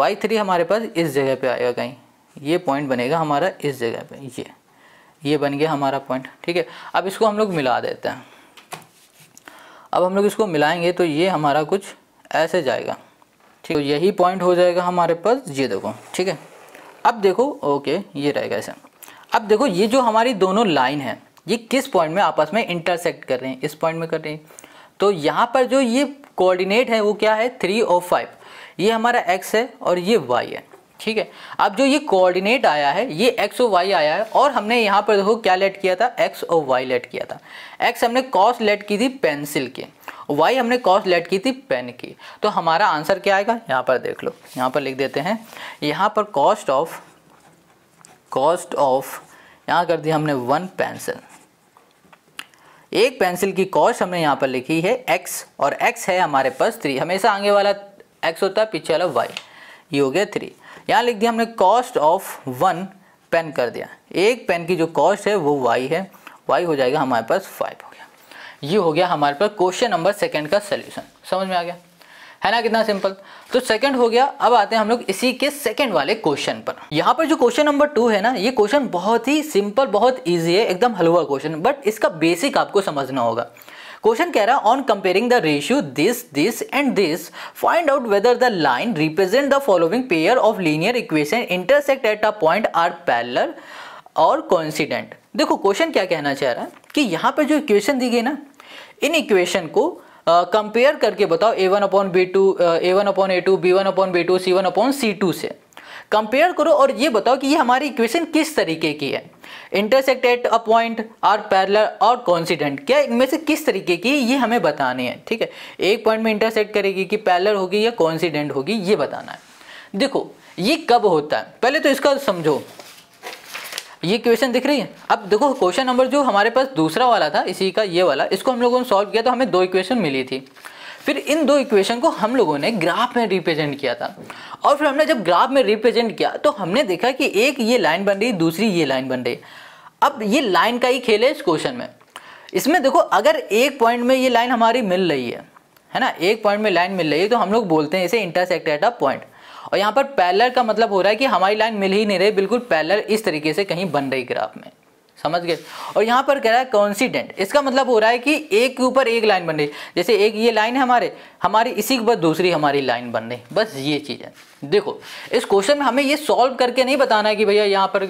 y थ्री हमारे पास इस जगह पे आएगा कहीं ये पॉइंट बनेगा हमारा इस जगह पे ये ये बन गया हमारा पॉइंट ठीक है अब इसको हम लोग मिला देते हैं अब हम लोग इसको मिलाएंगे तो ये हमारा कुछ ऐसे जाएगा ठीक है तो यही पॉइंट हो जाएगा हमारे पास ये देखो ठीक है अब देखो ओके ये रहेगा ऐसा अब देखो ये जो हमारी दोनों लाइन है ये किस पॉइंट में आपस में इंटरसेक्ट कर रहे हैं इस पॉइंट में कर रहे हैं तो यहाँ पर जो ये कोऑर्डिनेट है वो क्या है थ्री और फाइव ये हमारा एक्स है और ये वाई है ठीक है अब जो ये कोऑर्डिनेट आया है ये एक्स और वाई आया है और हमने यहाँ पर देखो क्या लेट किया था एक्स और वाई लेट किया था एक्स हमने कॉस लेट की थी पेंसिल की वाई हमने कॉस लेट की थी पेन की तो हमारा आंसर क्या आएगा यहाँ पर देख लो यहाँ पर लिख देते हैं यहाँ पर कॉस्ट ऑफ कॉस्ट ऑफ यहाँ कर दिया हमने वन पेंसिल एक पेंसिल की कॉस्ट हमने यहाँ पर लिखी है एक्स और एक्स है हमारे पास थ्री हमेशा आगे वाला एक्स होता है पीछे वाला वाई ये हो गया थ्री यहाँ लिख दिया हमने कॉस्ट ऑफ वन पेन कर दिया एक पेन की जो कॉस्ट है वो वाई है वाई हो जाएगा हमारे पास फाइव हो गया ये हो गया हमारे पास क्वेश्चन नंबर सेकेंड का सोल्यूशन समझ में आ गया है ना कितना सिंपल तो सेकंड हो गया अब आते हैं हम लोग इसी के सेकंड वाले क्वेश्चन पर यहाँ पर जो क्वेश्चन नंबर टू है ना ये क्वेश्चन बहुत ही सिंपल बहुत ईजी है एकदम हलवा क्वेश्चन बट इसका बेसिक आपको समझना होगा क्वेश्चन कह रहा है on comparing the ratio this this and this find out whether the line represent the following pair of linear equation intersect at a point are parallel और कॉन्सिडेंट देखो question क्या कहना चाह रहा है कि यहाँ पर जो इक्वेशन दी गई ना इन इक्वेशन को कंपेयर करके बताओ a one upon B two a one upon A two B one upon B two C one upon C two से कंपेयर करो और ये बताओ कि ये हमारी इक्वेशन किस तरीके की है इंटरसेक्ट एट अ पॉइंट और पैरलर और कॉन्सिडेंट क्या इनमें से किस तरीके की ये हमें बतानी है ठीक है एक पॉइंट में इंटरसेक्ट करेगी कि पैरलर होगी या कॉन्सिडेंट होगी ये बताना है देखो ये कब होता है पहले तो इसका समझो ये क्वेश्चन दिख रही है अब देखो क्वेश्चन नंबर जो हमारे पास दूसरा वाला था इसी का ये वाला इसको हम लोगों ने सॉल्व किया तो हमें दो इक्वेशन मिली थी फिर इन दो इक्वेशन को हम लोगों ने ग्राफ में रिप्रेजेंट किया था और फिर हमने जब ग्राफ में रिप्रेजेंट किया तो हमने देखा कि एक ये लाइन बन रही दूसरी ये लाइन बन रही अब ये लाइन का ही खेल है इस क्वेश्चन में इसमें देखो अगर एक पॉइंट में ये लाइन हमारी मिल रही है है ना एक पॉइंट में लाइन मिल रही है तो हम लोग बोलते हैं इसे इंटरसेक्ट एट अ पॉइंट और यहाँ पर पैलर का मतलब हो रहा है कि हमारी लाइन मिल ही नहीं रही बिल्कुल पैलर इस तरीके से कहीं बन रही ग्राफ में समझ गए और यहाँ पर कह रहा है कॉन्सीडेंट इसका मतलब हो रहा है कि एक के ऊपर एक लाइन बन रही जैसे एक ये लाइन है हमारे हमारी इसी के ऊपर दूसरी हमारी लाइन बन रही बस ये चीज़ है देखो इस क्वेश्चन में हमें ये सॉल्व करके नहीं बताना है कि भैया यहाँ पर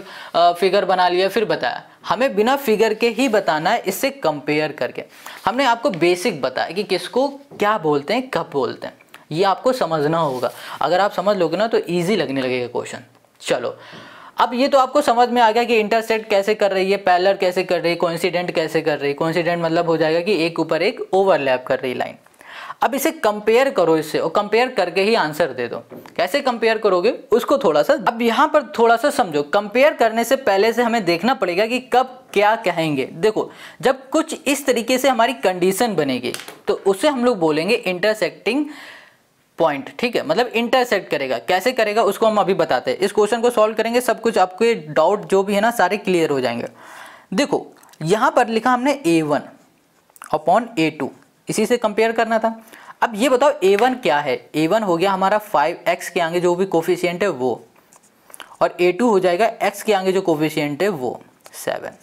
फिगर बना लिया फिर बताया हमें बिना फिगर के ही बताना है इससे कंपेयर करके हमने आपको बेसिक बताया कि किसको क्या बोलते हैं कब बोलते हैं ये आपको समझना होगा अगर आप समझ लोगे ना तो ईजी लगने लगेगा क्वेश्चन चलो अब ये तो आपको समझ में आ गया कि इंटरसेक्ट कैसे कर रही है पैलर कैसे कर रही है कॉन्सीडेंट कैसे कर रही है कॉन्सीडेंट मतलब हो जाएगा कि एक ऊपर एक ओवरलैप कर रही लाइन अब इसे कंपेयर करो इससे और कंपेयर करके ही आंसर दे दो कैसे कंपेयर करोगे उसको थोड़ा सा अब यहाँ पर थोड़ा सा समझो कंपेयर करने से पहले से हमें देखना पड़ेगा कि कब क्या कहेंगे देखो जब कुछ इस तरीके से हमारी कंडीशन बनेगी तो उसे हम लोग बोलेंगे इंटरसेक्टिंग पॉइंट ठीक है मतलब इंटरसेक्ट करेगा कैसे करेगा उसको हम अभी बताते हैं इस क्वेश्चन को सॉल्व करेंगे सब कुछ आपके डाउट जो भी है ना सारे क्लियर हो जाएंगे देखो यहाँ पर लिखा हमने ए वन अपॉन ए टू इसी से कंपेयर करना था अब ये बताओ ए वन क्या है ए वन हो गया हमारा फाइव एक्स के आगे जो भी कोफिशियंट है वो और ए टू हो जाएगा एक्स के आगे जो कोफिशियंट है वो सेवन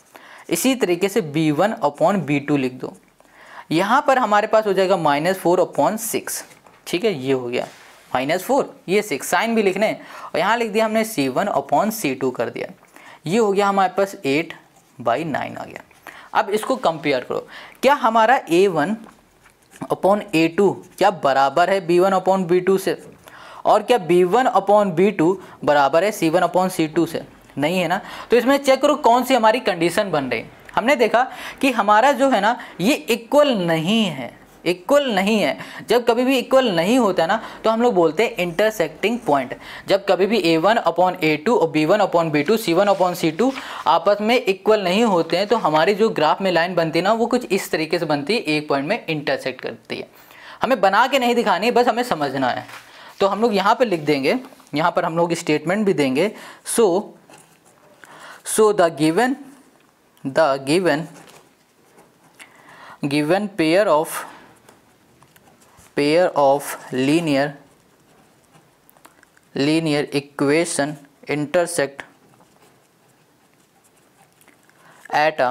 इसी तरीके से b one upon B two लिख दो यहाँ पर हमारे पास हो जाएगा माइनस फोर अपॉन सिक्स ठीक है ये हो गया माइनस फोर ये सिक्स साइन भी लिखने और यहाँ लिख दिया हमने सी वन अपॉन सी टू कर दिया ये हो गया हमारे पास एट बाई नाइन आ गया अब इसको कंपेयर करो क्या हमारा ए वन अपॉन ए टू क्या बराबर है B one upon B two से और क्या B one upon B two बराबर है सी वन अपॉन सी टू से नहीं है ना तो इसमें चेक करो कौन सी हमारी कंडीशन बन रही हमने देखा कि हमारा जो है ना ये इक्वल नहीं है इक्वल नहीं है जब कभी भी इक्वल नहीं होता ना तो हम लोग बोलते हैं इंटरसेक्टिंग पॉइंट जब कभी भी a one upon A two और B one upon B two सी वन अपॉन सी टू आपस में इक्वल नहीं होते हैं तो हमारी जो ग्राफ में लाइन बनती है ना वो कुछ इस तरीके से बनती है एक पॉइंट में इंटरसेक्ट करती है हमें बना के नहीं दिखानी है बस हमें समझना है तो हम लोग यहाँ पर लिख देंगे यहाँ पर हम लोग स्टेटमेंट भी देंगे so so the given the given given pair of pair of linear linear equation intersect at a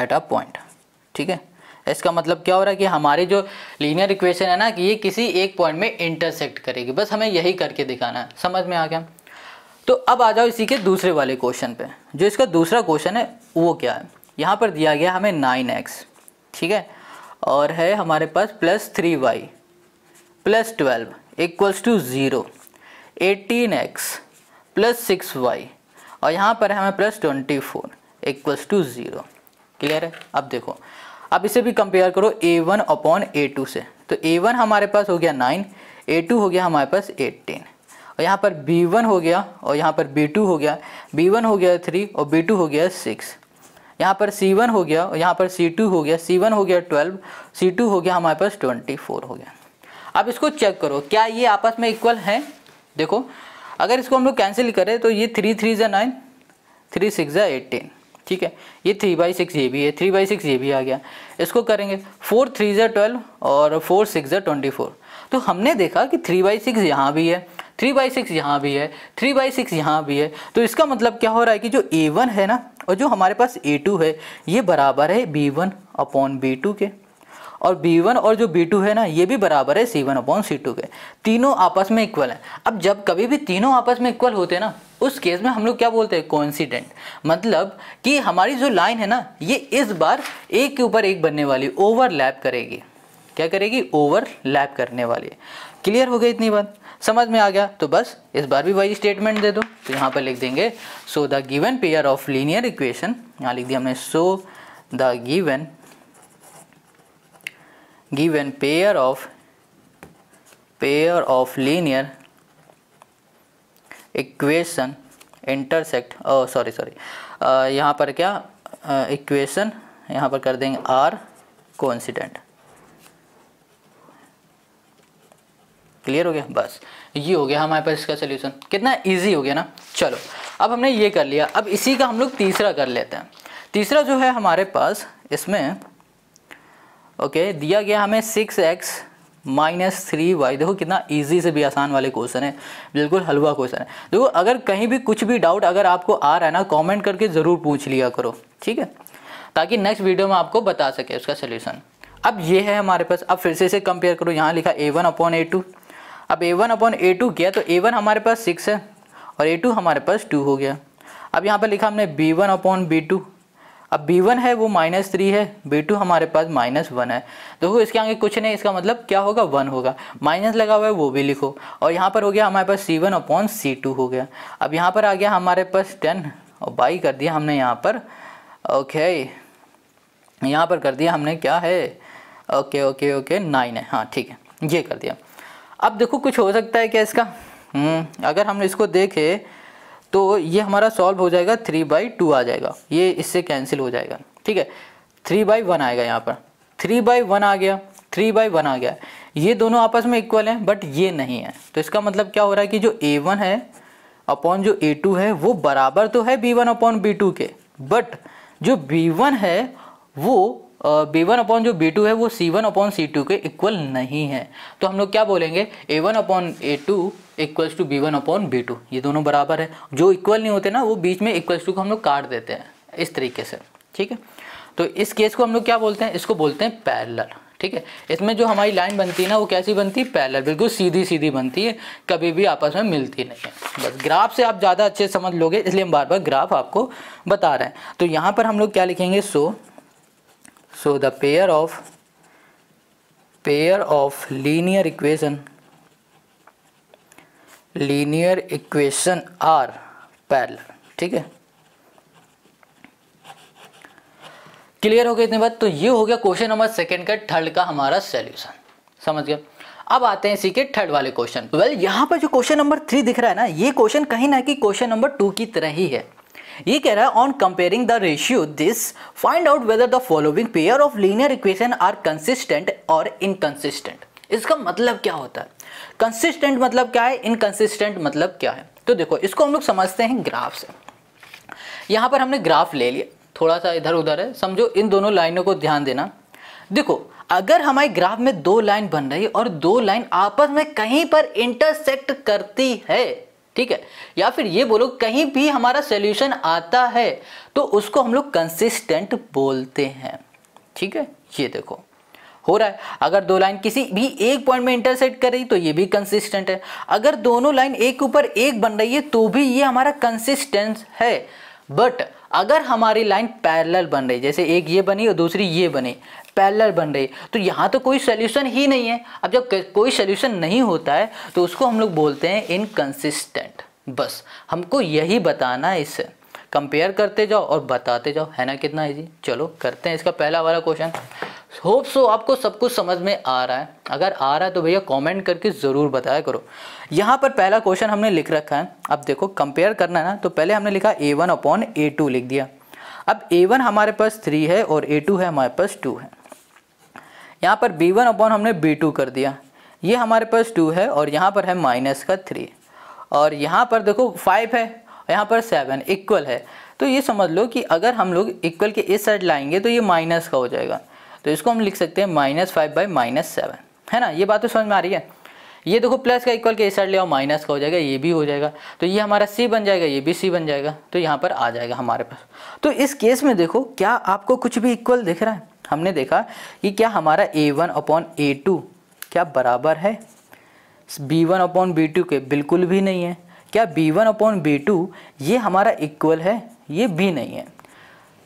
at a point ठीक है इसका मतलब क्या हो रहा है कि हमारी जो लीनियर इक्वेशन है ना कि ये किसी एक पॉइंट में इंटरसेक्ट करेगी बस हमें यही करके दिखाना है समझ में आ गया तो अब आ जाओ इसी के दूसरे वाले क्वेश्चन पे जो इसका दूसरा क्वेश्चन है वो क्या है यहाँ पर दिया गया हमें नाइन एक्स ठीक है और है हमारे पास plus three y plus twelve equals to zero eighteen x plus six y और यहाँ पर हमें plus twenty four equals to zero clear है अब देखो अब इसे भी कंपेयर करो a one upon A two से तो ए वन हमारे पास हो गया नाइन ए टू हो गया हमारे पास एट्टीन और यहाँ पर बी वन हो गया और यहाँ पर बी टू हो गया बी वन हो गया थ्री और बी टू हो गया सिक्स यहाँ पर सी वन हो गया और यहाँ पर सी टू हो गया सी वन हो गया ट्वेल्व सी टू हो गया हमारे पास ट्वेंटी फोर हो गया अब इसको चेक करो क्या ये आपस में इक्वल है देखो अगर इसको हम लोग कैंसिल करें तो ये थ्री थ्री ज़ा नाइन थ्री सिक्स ज़ा एटीन ठीक है ये थ्री बाई सिक्स ये भी है थ्री बाई सिक्स ये भी आ गया इसको करेंगे फोर थ्री ज़ा ट्वेल्व और फोर सिक्स ज़ा ट्वेंटी फोर तो हमने देखा कि थ्री बाई सिक्स यहाँ भी है थ्री बाई सिक्स यहाँ भी है थ्री बाई सिक्स यहाँ भी है तो इसका मतलब क्या हो रहा है कि जो ए वन है ना और जो हमारे पास ए टू है ये बराबर है B one upon B two के और बी वन और जो बी टू है ना ये भी बराबर है सी वन अपॉन सी टू के तीनों आपस में इक्वल हैं अब जब कभी भी तीनों आपस में इक्वल होते हैं ना उस केस में हम लोग क्या बोलते हैं कोइंसिडेंट मतलब कि हमारी जो लाइन है ना ये इस बार एक के ऊपर एक बनने वाली ओवरलैप करेगी क्या करेगी ओवरलैप करने वाली क्लियर हो गई इतनी बात समझ में आ गया तो बस इस बार भी वही स्टेटमेंट दे दो तो यहाँ पर लिख देंगे so the given pair of linear equation यहाँ लिख दिया हमने so the given given pair of pair of linear equation intersect oh sorry sorry यहाँ पर क्या इक्वेशन uh, यहाँ पर कर देंगे आर कोइंसिडेंट क्लियर हो गया बस ये हो गया हमारे पास इसका सोल्यूशन कितना ईजी हो गया ना चलो अब हमने ये कर लिया अब इसी का हम लोग तीसरा कर लेते हैं तीसरा जो है हमारे पास इसमें ओके दिया गया हमें six X minus three Y देखो कितना इजी से भी आसान वाले क्वेश्चन है बिल्कुल हलवा क्वेश्चन है देखो अगर कहीं भी कुछ भी डाउट अगर आपको आ रहा है ना कमेंट करके ज़रूर पूछ लिया करो ठीक है ताकि नेक्स्ट वीडियो में आपको बता सके उसका सोल्यूशन अब ये है हमारे पास अब फिर से इसे कंपेयर करो यहाँ लिखा A one upon A two अब A one upon A two किया तो ए वन हमारे पास सिक्स है और ए टू हमारे पास टू हो गया अब यहाँ पर लिखा हमने B one upon B two अब बी वन है वो माइनस थ्री है बी टू हमारे पास माइनस वन है देखो वो इसके आगे कुछ नहीं इसका मतलब क्या होगा वन होगा माइनस लगा हुआ है वो भी लिखो और यहाँ पर हो गया हमारे पास सी वन अपॉन सी टू हो गया अब यहाँ पर आ गया हमारे पास टेन और बाई कर दिया हमने यहाँ पर ओके यहाँ पर कर दिया हमने क्या है ओके ओके ओके नाइन है हाँ ठीक है ये कर दिया अब देखो कुछ हो सकता है क्या इसका हम्म, अगर हम इसको देखें तो ये हमारा सॉल्व हो जाएगा थ्री बाई टू आ जाएगा ये इससे कैंसिल हो जाएगा ठीक है थ्री बाई वन आएगा यहाँ पर थ्री बाई वन आ गया थ्री बाई वन आ गया ये दोनों आपस में इक्वल हैं बट ये नहीं है तो इसका मतलब क्या हो रहा है कि जो ए वन है अपॉन जो ए टू है वो बराबर तो है B one upon B two के बट जो बी वन है वो बी वन अपॉन जो बी टू है वो सी वन अपॉन सी टू के इक्वल नहीं है तो हम लोग क्या बोलेंगे A one upon A two equals to B one upon B two ये दोनों बराबर है जो इक्वल नहीं होते ना वो बीच में इक्वल्स टू को हम लोग काट देते हैं इस तरीके से ठीक है तो इस केस को हम लोग क्या बोलते हैं इसको बोलते हैं पैरलर ठीक है इसमें जो हमारी लाइन बनती है ना वो कैसी बनती है पैरलर बिल्कुल सीधी सीधी बनती है कभी भी आपस में मिलती नहीं है बस ग्राफ से आप ज़्यादा अच्छे समझ लोगे इसलिए हम बार बार ग्राफ आपको बता रहे हैं तो यहाँ पर हम लोग क्या लिखेंगे सो so, so the pair of pair of linear equation linear equation are parallel ठीक है क्लियर हो गया इतनी बात तो ये हो गया क्वेश्चन नंबर सेकंड का थर्ड का हमारा सोल्यूशन समझ गया अब आते हैं इसी के थर्ड वाले क्वेश्चन वेल यहां यहाँ पर जो क्वेश्चन नंबर थ्री दिख रहा है ना ये क्वेश्चन कहीं ना कहीं क्वेश्चन नंबर टू की तरह ही है ये कह रहा है on comparing the ratio this find out whether the following pair of linear equation are consistent और इनकंसिस्टेंट इसका मतलब क्या होता है कंसिस्टेंट मतलब क्या है इनकंसिस्टेंट मतलब क्या है तो देखो इसको हम लोग समझते हैं ग्राफ से यहाँ पर हमने ग्राफ ले लिया थोड़ा सा इधर उधर है समझो इन दोनों लाइनों को ध्यान देना देखो अगर हमारे ग्राफ में दो लाइन बन रही है और दो लाइन आपस में कहीं पर इंटरसेक्ट करती है ठीक है या फिर ये बोलो कहीं भी हमारा सोल्यूशन आता है तो उसको हम लोग कंसिस्टेंट बोलते हैं ठीक है ये देखो हो रहा है अगर दो लाइन किसी भी एक पॉइंट में इंटरसेक्ट कर रही तो ये भी कंसिस्टेंट है अगर दोनों लाइन एक ऊपर एक बन रही है तो भी ये हमारा कंसिस्टेंस है बट अगर हमारी लाइन पैरेलल बन रही जैसे एक ये बनी और दूसरी ये बनी पैरलर बन रही तो यहाँ तो कोई सोल्यूशन ही नहीं है अब जब कोई सोल्यूशन नहीं होता है तो उसको हम लोग बोलते हैं इनकन्सिस्टेंट बस हमको यही बताना है इससे कंपेयर करते जाओ और बताते जाओ है ना कितना ईजी चलो करते हैं इसका पहला वाला क्वेश्चन होप सो आपको सब कुछ समझ में आ रहा है अगर आ रहा है तो भैया कमेंट करके ज़रूर बताया करो यहाँ पर पहला क्वेश्चन हमने लिख रखा है अब देखो कंपेयर करना है ना तो पहले हमने लिखा A one upon A two लिख दिया अब ए वन हमारे पास थ्री है और ए टू है हमारे पास टू है यहाँ पर बी वन अपॉन हमने बी टू कर दिया ये हमारे पास टू है और यहाँ पर है माइनस का थ्री और यहाँ पर देखो फाइव है यहाँ पर सेवन इक्वल है तो ये समझ लो कि अगर हम लोग इक्वल के इस साइड लाएंगे तो ये माइनस का हो जाएगा तो इसको हम लिख सकते हैं minus five by minus seven है ना ये बात तो समझ में आ रही है ये देखो प्लस का इक्वल के इस साइड ले आओ माइनस का हो जाएगा ये भी हो जाएगा तो ये हमारा सी बन जाएगा ये भी सी बन जाएगा तो यहाँ पर आ जाएगा हमारे पास तो इस केस में देखो क्या आपको कुछ भी इक्वल दिख रहा है हमने देखा कि क्या हमारा ए वन अपॉन ए टू क्या बराबर है B one upon B two के बिल्कुल भी नहीं है क्या B one upon B two ये हमारा इक्वल है ये भी नहीं है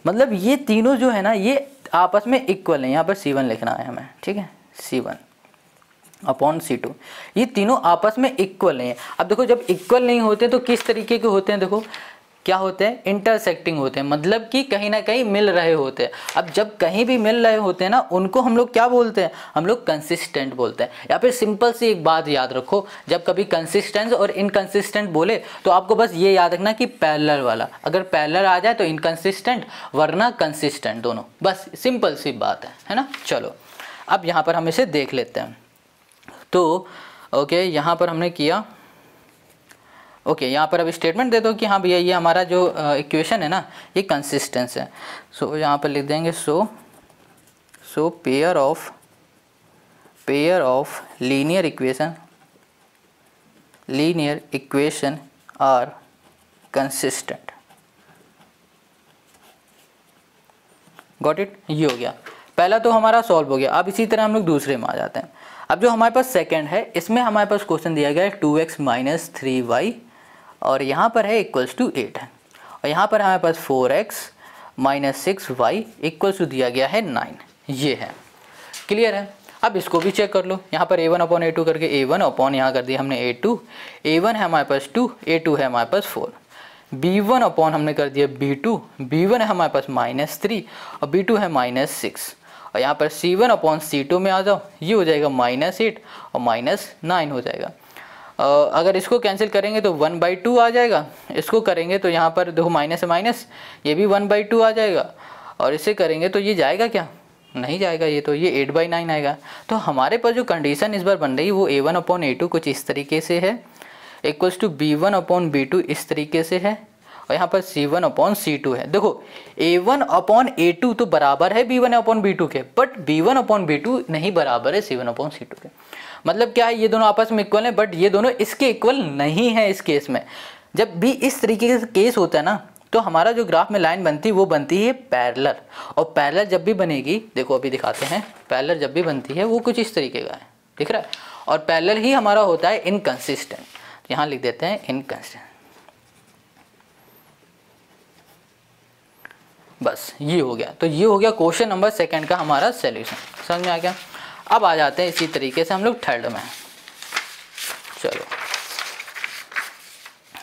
मतलब ये तीनों जो है ना ये आपस में इक्वल है यहाँ पर सी वन लिखना है हमें ठीक है सी वन अपॉन सी टू ये तीनों आपस में इक्वल नहीं है अब देखो जब इक्वल नहीं होते तो किस तरीके के होते हैं देखो क्या होते हैं इंटरसेक्टिंग होते हैं मतलब कि कहीं ना कहीं मिल रहे होते हैं अब जब कहीं भी मिल रहे होते हैं ना उनको हम लोग क्या बोलते हैं हम लोग कंसिस्टेंट बोलते हैं या फिर सिंपल सी एक बात याद रखो जब कभी कंसिस्टेंस और इनकन्सिस्टेंट बोले तो आपको बस ये याद रखना कि पैलर वाला अगर पैलर आ जाए तो इनकन्सिस्टेंट वरना कंसिस्टेंट दोनों बस सिंपल सी बात है है ना चलो अब यहाँ पर हम इसे देख लेते हैं तो ओके यहाँ पर हमने किया ओके यहाँ पर अब स्टेटमेंट दे दो कि हाँ भैया ये हमारा जो इक्वेशन है ना ये कंसिस्टेंस है सो so, यहाँ पर लिख देंगे so so pair of pair of linear equation linear equation are consistent got it ये हो गया पहला तो हमारा सॉल्व हो गया अब इसी तरह हम लोग दूसरे में आ जाते हैं अब जो हमारे पास सेकंड है इसमें हमारे पास क्वेश्चन दिया गया है two X minus three Y और यहाँ पर है इक्वल्स टू एट है और यहाँ पर हमारे पास four x minus six Y equals to दिया गया है नाइन ये है क्लियर है अब इसको भी चेक कर लो यहाँ पर A one upon A two करके ए वन अपॉन यहाँ कर दिया हमने ए टू ए वन है हमारे पास टू ए टू है हमारे पास फोर बी वन अपॉन हमने कर दिया बी टू बी वन है हमारे पास माइनस थ्री और बी टू है माइनस सिक्स और यहाँ पर सी वन अपॉन सी टू में आ जाओ ये हो जाएगा माइनस एट और माइनस नाइन हो जाएगा अगर इसको कैंसिल करेंगे तो वन बाई टू आ जाएगा इसको करेंगे तो यहाँ पर देखो माइनस माइनस ये भी वन बाई टू आ जाएगा और इसे करेंगे तो ये जाएगा क्या नहीं जाएगा ये तो ये एट बाई नाइन आएगा तो हमारे पास जो कंडीशन इस बार बन रही है वो A one upon A two कुछ इस तरीके से है equals to B one upon B two इस तरीके से है और यहाँ पर सी वन अपॉन सी टू है देखो A one upon A two तो बराबर है B one upon B two के but B one upon B two नहीं बराबर है सी वन अपॉन सी टू के मतलब क्या है ये दोनों आपस में इक्वल हैं बट ये दोनों इसके इक्वल नहीं है इस केस में जब भी इस तरीके का केस होता है ना तो हमारा जो ग्राफ में लाइन बनती है वो बनती है पैरलर और पैरलर जब भी बनेगी देखो अभी दिखाते हैं पैरलर जब भी बनती है वो कुछ इस तरीके का है दिख रहा है और पैरलर ही हमारा होता है इनकन्सिस्टेंट तो यहाँ लिख देते हैं इनकन्सिस्टेंट बस ये हो गया तो ये हो गया क्वेश्चन नंबर सेकंड का हमारा सोल्यूशन समझ में आ गया अब आ जाते हैं इसी तरीके से हम लोग थर्ड में चलो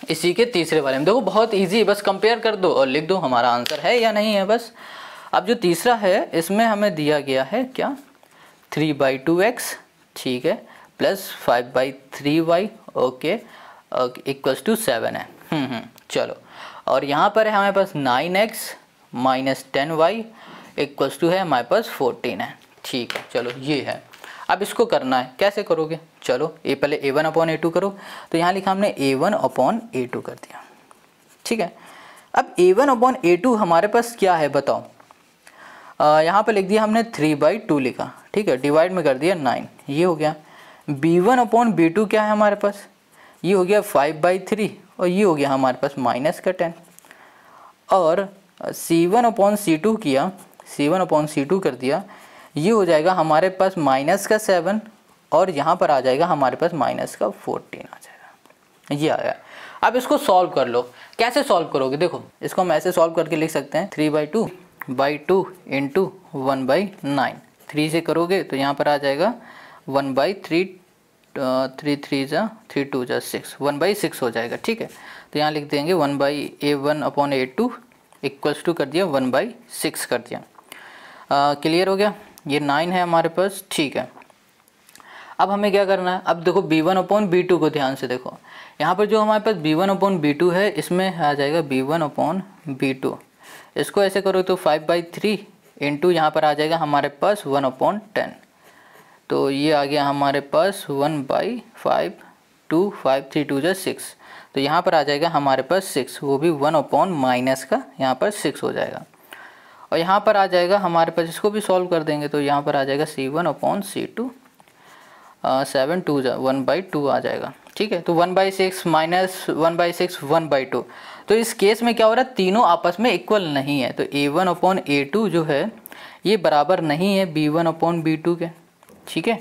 इसी के तीसरे वाले में देखो बहुत ईजी है बस कंपेयर कर दो और लिख दो हमारा आंसर है या नहीं है बस अब जो तीसरा है इसमें हमें दिया गया है क्या थ्री बाई टू एक्स ठीक है plus five by three Y okay equals to seven है हम्म, हम्म चलो और यहाँ पर है हमारे पास nine X minus ten Y equals to है हमारे पास फोर्टीन है ठीक है चलो ये है अब इसको करना है कैसे करोगे चलो ए पहले A one upon A two करो तो यहाँ लिखा हमने ए वन अपॉन ए टू कर दिया ठीक है अब A one upon A two हमारे पास क्या है बताओ यहाँ पर लिख दिया हमने थ्री बाई टू लिखा ठीक है डिवाइड में कर दिया नाइन ये हो गया B one upon B two क्या है हमारे पास ये हो गया फाइव बाई थ्री और ये हो गया हमारे पास माइनस का टेन और सी वन अपॉन सी टू किया सी वन अपॉन सी टू कर दिया ये हो जाएगा हमारे पास माइनस का सेवन और यहाँ पर आ जाएगा हमारे पास माइनस का फोर्टीन आ जाएगा ये आ गया अब इसको सॉल्व कर लो कैसे सॉल्व करोगे देखो इसको हम ऐसे सॉल्व करके लिख सकते हैं three by two by two into one by nine three से करोगे तो यहाँ पर आ जाएगा one by three three three जा थ्री टू जा सिक्स वन बाई सिक्स हो जाएगा ठीक है तो यहाँ लिख देंगे one by A one upon A two equals to कर दिया वन बाई सिक्स कर दिया क्लियर uh, हो गया ये नाइन है हमारे पास ठीक है अब हमें क्या करना है अब देखो B one upon B two को ध्यान से देखो यहाँ पर जो हमारे पास B one upon B two है इसमें आ जाएगा B one upon B two इसको ऐसे करो तो फाइव बाई थ्री इंटू यहाँ पर आ जाएगा हमारे पास वन अपॉन टेन तो ये आ गया हमारे पास one by five two five three two जो सिक्स तो यहाँ पर आ जाएगा हमारे पास सिक्स वो भी वन अपॉन माइनस का यहाँ पर सिक्स हो जाएगा और यहाँ पर आ जाएगा हमारे पास इसको भी सॉल्व कर देंगे तो यहाँ पर आ जाएगा C one upon C two seven two one by two आ जाएगा ठीक है तो one by six minus one by six one by two तो इस केस में क्या हो रहा है तीनों आपस में इक्वल नहीं है तो A one upon A two जो है ये बराबर नहीं है B one upon B two के ठीक है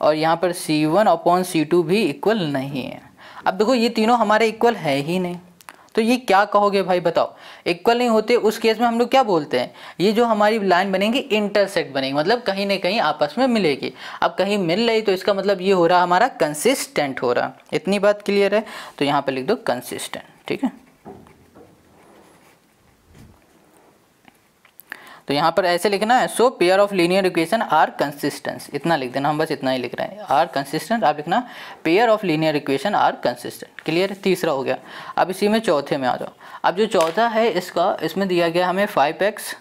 और यहाँ पर सी वन अपॉन सी टू भी इक्वल नहीं है अब देखो ये तीनों हमारे इक्वल है ही नहीं तो ये क्या कहोगे भाई बताओ इक्वल नहीं होते उस केस में हम लोग क्या बोलते हैं ये जो हमारी लाइन बनेगी इंटरसेक्ट बनेगी मतलब कहीं ना कहीं आपस में मिलेगी अब कहीं मिल रही तो इसका मतलब ये हो रहा हमारा कंसिस्टेंट हो रहा इतनी बात क्लियर है तो यहाँ पर लिख दो कंसिस्टेंट ठीक है तो यहाँ पर ऐसे लिखना है so pair of linear equation are consistence इतना लिख देना हम बस इतना ही लिख रहे हैं आर कंसिस्टेंट आप लिखना pair of linear equation are consistent clear तीसरा हो गया अब इसी में चौथे में आ जाओ अब जो चौथा है इसका इसमें दिया गया हमें five X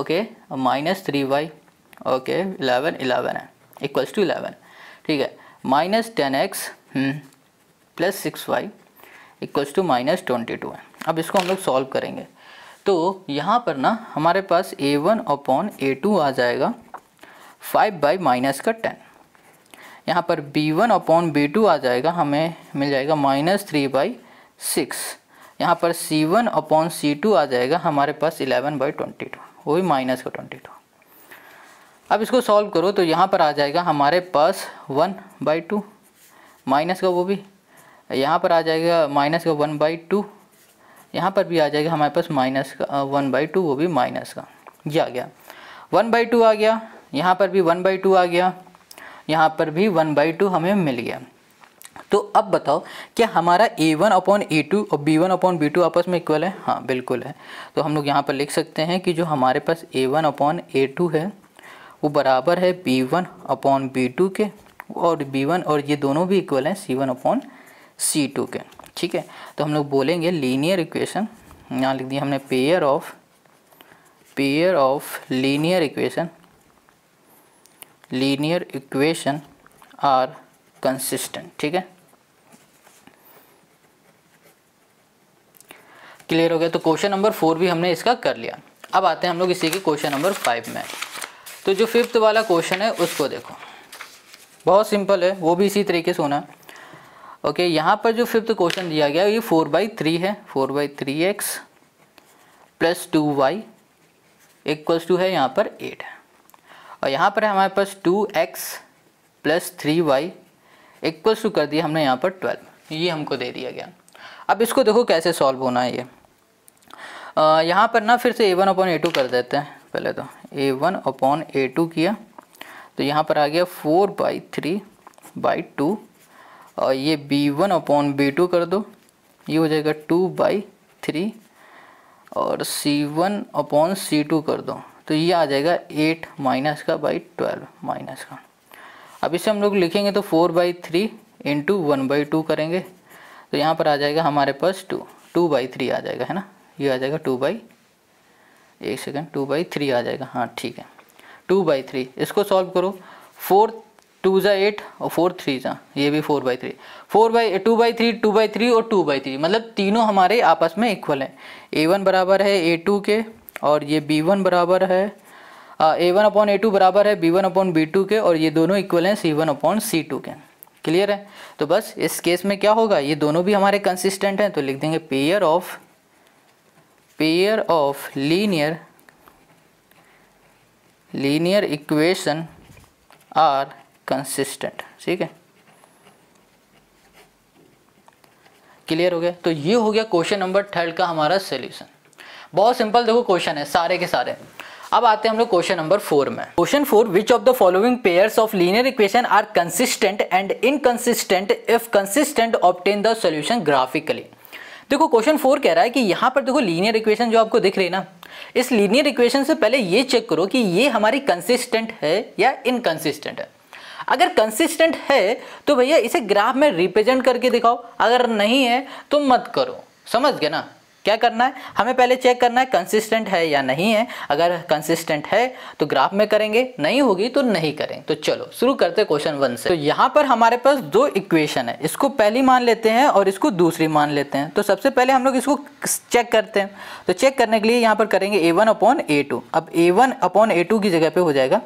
okay minus three Y okay eleven eleven है इक्वल्स टू इलेवन ठीक है minus ten X plus six Y equals to minus twenty two है अब इसको हम लोग सॉल्व करेंगे तो यहाँ पर ना हमारे पास A one upon A two आ जाएगा फाइव बाई माइनस का टेन यहाँ पर B one upon B two आ जाएगा हमें मिल जाएगा माइनस थ्री बाई सिक्स यहाँ पर सी वन अपॉन सी टू आ जाएगा हमारे पास इलेवन बाई ट्वेंटी टू वो भी माइनस का ट्वेंटी टू अब इसको सॉल्व करो तो यहाँ पर आ जाएगा हमारे पास वन बाई टू माइनस का वो भी यहाँ पर आ जाएगा माइनस का वन बाई टू यहाँ पर भी आ जाएगा हमारे पास माइनस का वन बाई टू वो भी माइनस का ये आ गया वन बाई टू आ गया यहाँ पर भी वन बाई टू आ गया यहाँ पर भी वन बाई टू हमें मिल गया तो अब बताओ क्या हमारा ए वन अपॉन ए टू और B one upon B two आपस में इक्वल है हाँ बिल्कुल है तो हम लोग यहाँ पर लिख सकते हैं कि जो हमारे पास A one upon A two है वो बराबर है B one upon B two के और बी वन और ये दोनों भी इक्वल हैं सी वन अपॉन सी टू के ठीक है तो हम लोग बोलेंगे लीनियर इक्वेशन यहाँ लिख दिया हमने pair of pair of linear equation linear equation are consistent ठीक है क्लियर हो गया तो क्वेश्चन नंबर फोर भी हमने इसका कर लिया अब आते हैं हम लोग इसी के क्वेश्चन नंबर फाइव में तो जो फिफ्थ वाला क्वेश्चन है उसको देखो बहुत सिंपल है वो भी इसी तरीके से होना है ओके यहाँ पर जो फिफ्थ क्वेश्चन दिया गया ये फोर बाई थ्री है four by three x plus two Y equals to है यहाँ पर एट है और यहाँ पर हमारे पास two x plus three Y equals to कर दिया हमने यहाँ पर ट्वेल्व ये हमको दे दिया गया अब इसको देखो कैसे सॉल्व होना है ये यहाँ पर ना फिर से A one upon A two कर देते हैं पहले तो A one upon A two किया तो यहाँ पर आ गया four by three by two और ये B one upon B two कर दो ये हो जाएगा टू बाई थ्री और सी वन अपॉन सी टू कर दो तो ये आ जाएगा एट माइनस का बाई ट्वेल्व माइनस का अब इसे हम लोग लिखेंगे तो four by three into one by two करेंगे तो यहाँ पर आ जाएगा हमारे पास टू टू बाई थ्री आ जाएगा है ना ये आ जाएगा टू बाई एक सेकेंड टू बाई थ्री आ जाएगा हाँ ठीक है टू बाई थ्री इसको सॉल्व करो फोर टू ज़ा एट और फोर थ्री ज़ा ये भी four by three four by two by three two by three और टू बाई थ्री मतलब तीनों हमारे आपस में इक्वल हैं ए वन बराबर है ए टू के और ये बी वन बराबर है A one upon A two बराबर है B one upon B two के और ये दोनों इक्वल हैं सी वन अपॉन सी टू के क्लियर है तो बस इस केस में क्या होगा ये दोनों भी हमारे कंसिस्टेंट हैं तो लिख देंगे pair of pair of linear linear equation are consistent ठीक है क्लियर हो गया तो ये हो गया क्वेश्चन नंबर थर्ड का हमारा सोल्यूशन बहुत सिंपल देखो क्वेश्चन है सारे के सारे अब आते हैं हम लोग क्वेश्चन नंबर फोर में question four which of the following pairs of linear equation are consistent and inconsistent if consistent obtain the solution graphically देखो क्वेश्चन फोर कह रहा है कि यहां पर देखो लीनियर इक्वेशन जो आपको दिख रही है ना इस लीनियर इक्वेशन से पहले ये चेक करो कि ये हमारी कंसिस्टेंट है या इनकंसिस्टेंट है अगर कंसिस्टेंट है तो भैया इसे ग्राफ में रिप्रेजेंट करके दिखाओ अगर नहीं है तो मत करो समझ गए ना क्या करना है हमें पहले चेक करना है कंसिस्टेंट है या नहीं है अगर कंसिस्टेंट है तो ग्राफ में करेंगे नहीं होगी तो नहीं करेंगे तो चलो शुरू करते क्वेश्चन वन से तो यहाँ पर हमारे पास दो इक्वेशन है इसको पहली मान लेते हैं और इसको दूसरी मान लेते हैं तो सबसे पहले हम लोग इसको चेक करते हैं तो चेक करने के लिए यहाँ पर करेंगे A one upon A two अब A one upon A two की जगह पर हो जाएगा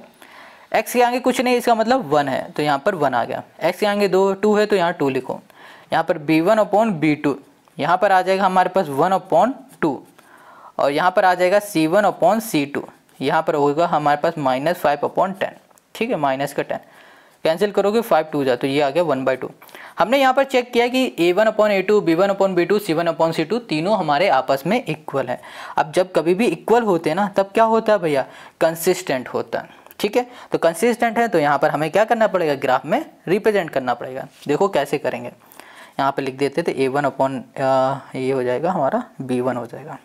एक्स के आगे कुछ नहीं इसका मतलब वन है तो यहाँ पर वन आ गया एक्स के आगे दो टू है तो यहाँ टू लिखो यहाँ पर B one upon B two यहाँ पर आ जाएगा हमारे पास वन अपॉन टू और यहाँ पर आ जाएगा सी वन अपॉन सी टू यहाँ पर होगा हमारे पास माइनस फाइव अपॉन टेन ठीक है माइनस का टेन कैंसिल करोगे फाइव टू जाए तो ये आ गया वन बाई टू हमने यहाँ पर चेक किया कि A one upon A two B one upon B two C one upon C two तीनों हमारे आपस में इक्वल है अब जब कभी भी इक्वल होते हैं ना तब क्या होता है भैया कंसिस्टेंट होता है ठीक है तो कंसिस्टेंट है तो यहाँ पर हमें क्या करना पड़ेगा ग्राफ में रिप्रेजेंट करना पड़ेगा देखो कैसे करेंगे यहाँ पर लिख देते थे ए वन अपॉन ये हो जाएगा हमारा बी वन हो जाएगा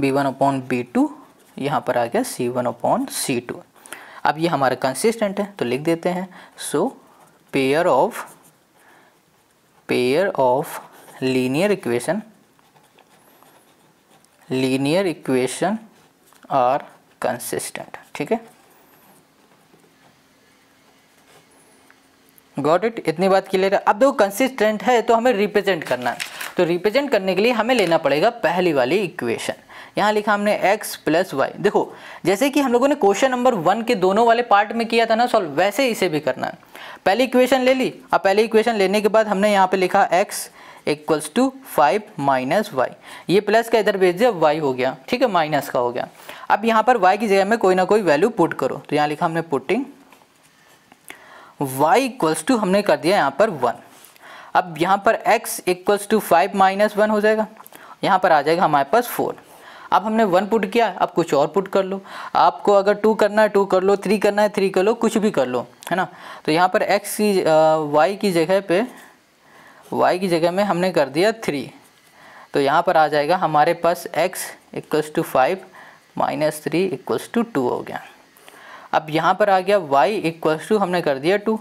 B one upon B two यहाँ पर आ गया सी वन अपॉन सी टू अब ये हमारा कंसिस्टेंट है तो लिख देते हैं so pair of pair of linear equation linear equation are consistent ठीक है गॉट इट इतनी बात क्लियर है अब देखो कंसिस्टेंट है तो हमें रिप्रेजेंट करना है तो रिप्रेजेंट करने के लिए हमें लेना पड़ेगा पहली वाली इक्वेशन यहाँ लिखा हमने x प्लस वाई देखो जैसे कि हम लोगों ने क्वेश्चन नंबर वन के दोनों वाले पार्ट में किया था ना सॉल्व वैसे इसे भी करना है पहली इक्वेशन ले ली अब पहली इक्वेशन लेने के बाद हमने यहाँ पे लिखा x equals to five minus y ये प्लस का इधर भेज दिया वाई हो गया ठीक है माइनस का हो गया अब यहाँ पर वाई की जगह में कोई ना कोई वैल्यू पुट करो तो यहाँ लिखा हमने पुटिंग y इक्वल्स टू हमने कर दिया यहाँ पर वन अब यहाँ पर x equals to five minus one हो जाएगा यहाँ पर आ जाएगा हमारे पास फोर अब हमने वन पुट किया अब कुछ और पुट कर लो आपको अगर टू करना है टू कर लो थ्री करना है थ्री कर लो कुछ भी कर लो है ना तो यहाँ पर एक्स की वाई की जगह पे वाई की जगह में हमने कर दिया थ्री तो यहाँ पर आ जाएगा हमारे पास x equals to five minus three equals to two हो गया अब यहाँ पर आ गया y इक्वल्स टू हमने कर दिया टू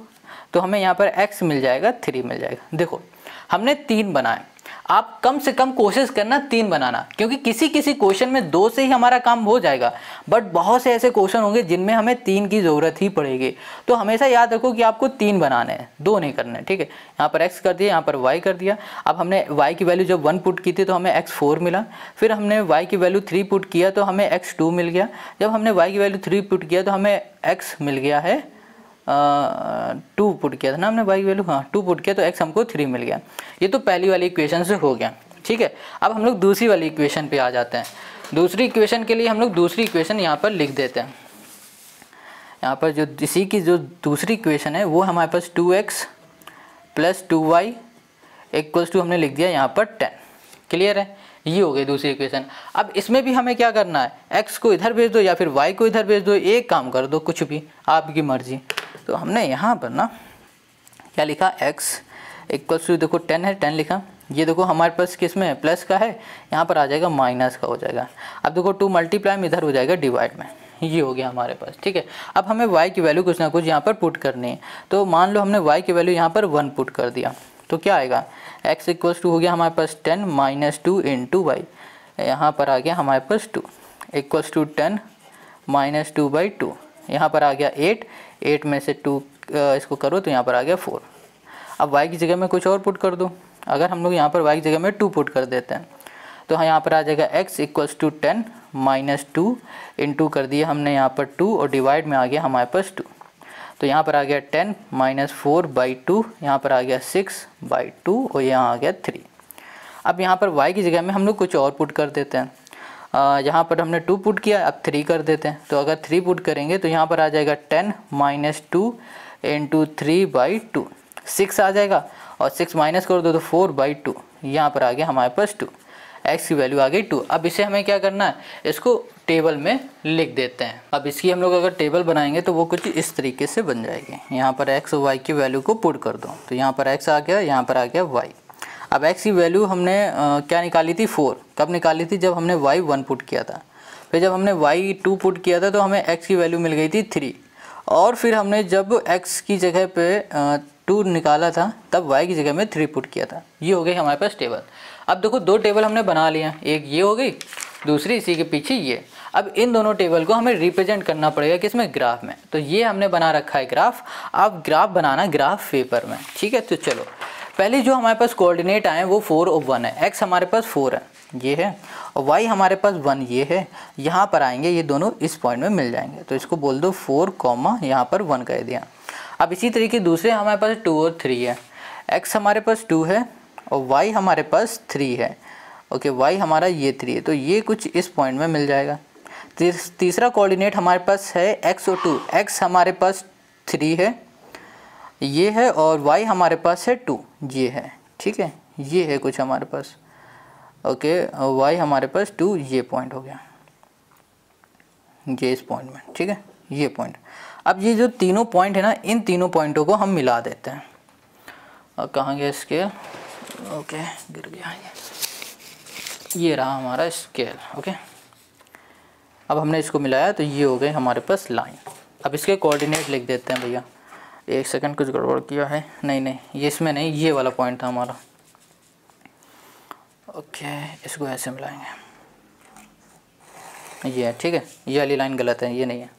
तो हमें यहाँ पर x मिल जाएगा थ्री मिल जाएगा देखो हमने तीन बनाए आप कम से कम कोशिश करना तीन बनाना क्योंकि किसी किसी क्वेश्चन में दो से ही हमारा काम हो जाएगा बट बहुत से ऐसे क्वेश्चन होंगे जिनमें हमें तीन की ज़रूरत ही पड़ेगी तो हमेशा याद रखो कि आपको तीन बनाना है दो नहीं करना है ठीक है यहाँ पर एक्स कर दिया यहाँ पर वाई कर दिया अब हमने वाई की वैल्यू जब वन पुट की थी तो हमें एक्स फोर मिला फिर हमने वाई की वैल्यू थ्री पुट किया तो हमें एक्स टू मिल गया जब हमने वाई की वैल्यू थ्री पुट किया तो हमें एक्स मिल गया है टू पुट किया था ना हमने बाई वैल्यू हाँ टू पुट किया तो एक्स हमको थ्री मिल गया ये तो पहली वाली इक्वेशन से हो गया ठीक है अब हम लोग दूसरी वाली इक्वेशन पे आ जाते हैं दूसरी इक्वेशन के लिए हम लोग दूसरी इक्वेशन यहाँ पर लिख देते हैं यहाँ पर जो इसी की जो दूसरी इक्वेशन है वो हमारे पास two x plus two Y equals to हमने लिख दिया यहाँ पर टेन क्लियर है ये हो गई दूसरी इक्वेशन अब इसमें भी हमें क्या करना है एक्स को इधर भेज दो या फिर वाई को इधर भेज दो एक काम कर दो कुछ भी आपकी मर्जी तो हमने यहाँ पर ना क्या लिखा एक्स इक्वल्स टू देखो टेन है टेन लिखा ये देखो हमारे पास किस में प्लस का है यहाँ पर आ जाएगा माइनस का हो जाएगा अब देखो टू मल्टीप्लाई में इधर हो जाएगा डिवाइड में ये हो गया हमारे पास ठीक है अब हमें y की वैल्यू कुछ ना कुछ यहाँ पर पुट करनी है तो मान लो हमने y की वैल्यू यहाँ पर वन पुट कर दिया तो क्या आएगा x इक्वल्स टू हो गया हमारे पास ten minus two into y यहाँ पर आ गया हमारे पास two equals to ten minus two by two यहाँ पर आ गया एट एट में से टू इसको करो तो यहाँ पर आ गया फोर अब वाई की जगह में कुछ और पुट कर दो अगर हम लोग यहाँ पर वाई की जगह में टू पुट कर देते हैं तो हाँ यहाँ पर आ जाएगा x equals to ten minus two into कर दिया हमने यहाँ पर टू और डिवाइड में आ गया हमारे पास टू तो यहाँ पर आ गया ten minus four by two यहाँ पर आ गया सिक्स बाई टू और यहाँ आ गया थ्री अब यहाँ पर वाई की जगह में हम लोग कुछ और पुट कर देते हैं यहाँ पर हमने टू पुट किया अब थ्री कर देते हैं तो अगर थ्री पुट करेंगे तो यहाँ पर आ जाएगा ten minus two into three by two six आ जाएगा और सिक्स माइनस कर दो तो फोर बाई टू यहाँ पर आ गया हमारे पास टू एक्स की वैल्यू आ गई टू अब इसे हमें क्या करना है इसको टेबल में लिख देते हैं अब इसकी हम लोग अगर टेबल बनाएंगे तो वो कुछ इस तरीके से बन जाएगी यहाँ पर एक्स और वाई की वैल्यू को पुट कर दो तो यहाँ पर एक्स आ गया यहाँ पर आ गया वाई अब एक्स की वैल्यू हमने आ, क्या निकाली थी फोर कब निकाली थी जब हमने वाई वन पुट किया था फिर जब हमने वाई टू पुट किया था तो हमें एक्स की वैल्यू मिल गई थी थ्री और फिर हमने जब एक्स की जगह पे टू निकाला था तब वाई की जगह में थ्री पुट किया था ये हो गई हमारे पास टेबल अब देखो दो टेबल हमने बना लिए हैं एक ये हो गई दूसरी इसी के पीछे ये अब इन दोनों टेबल को हमें रिप्रेजेंट करना पड़ेगा किसमें ग्राफ में तो ये हमने बना रखा है ग्राफ अब ग्राफ बनाना ग्राफ पेपर में ठीक है तो चलो पहले जो हमारे पास कोऑर्डिनेट आए वो फोर और वन है एक्स हमारे पास फोर है ये है और वाई हमारे पास वन ये है यहाँ पर आएंगे ये दोनों इस पॉइंट में मिल जाएंगे तो इसको बोल दो फोर कॉमा यहाँ पर वन कह दिया अब इसी तरीके दूसरे हमारे पास टू और थ्री है एक्स हमारे पास टू है और वाई हमारे पास थ्री है ओके वाई हमारा ये थ्री है तो ये कुछ इस पॉइंट में मिल जाएगा तीसरा कोऑर्डिनेट हमारे पास है एक्स और टू एक्स हमारे पास थ्री है ये है और वाई हमारे पास है टू ये है ठीक है ये है कुछ हमारे पास ओके वाई हमारे पास टू ये पॉइंट हो गया ये इस पॉइंट में ठीक है ये पॉइंट अब ये जो तीनों पॉइंट है ना इन तीनों पॉइंटों को हम मिला देते हैं और कहाँ गया स्केल ओके गिर गया ये ये रहा हमारा स्केल ओके अब हमने इसको मिलाया तो ये हो गए हमारे पास लाइन अब इसके कोऑर्डिनेट लिख देते हैं भैया एक सेकंड कुछ गड़बड़ किया है नहीं नहीं ये इसमें नहीं ये वाला पॉइंट था हमारा ओके इसको ऐसे मिलाएंगे ये है ठीक है ये वाली लाइन गलत है ये नहीं है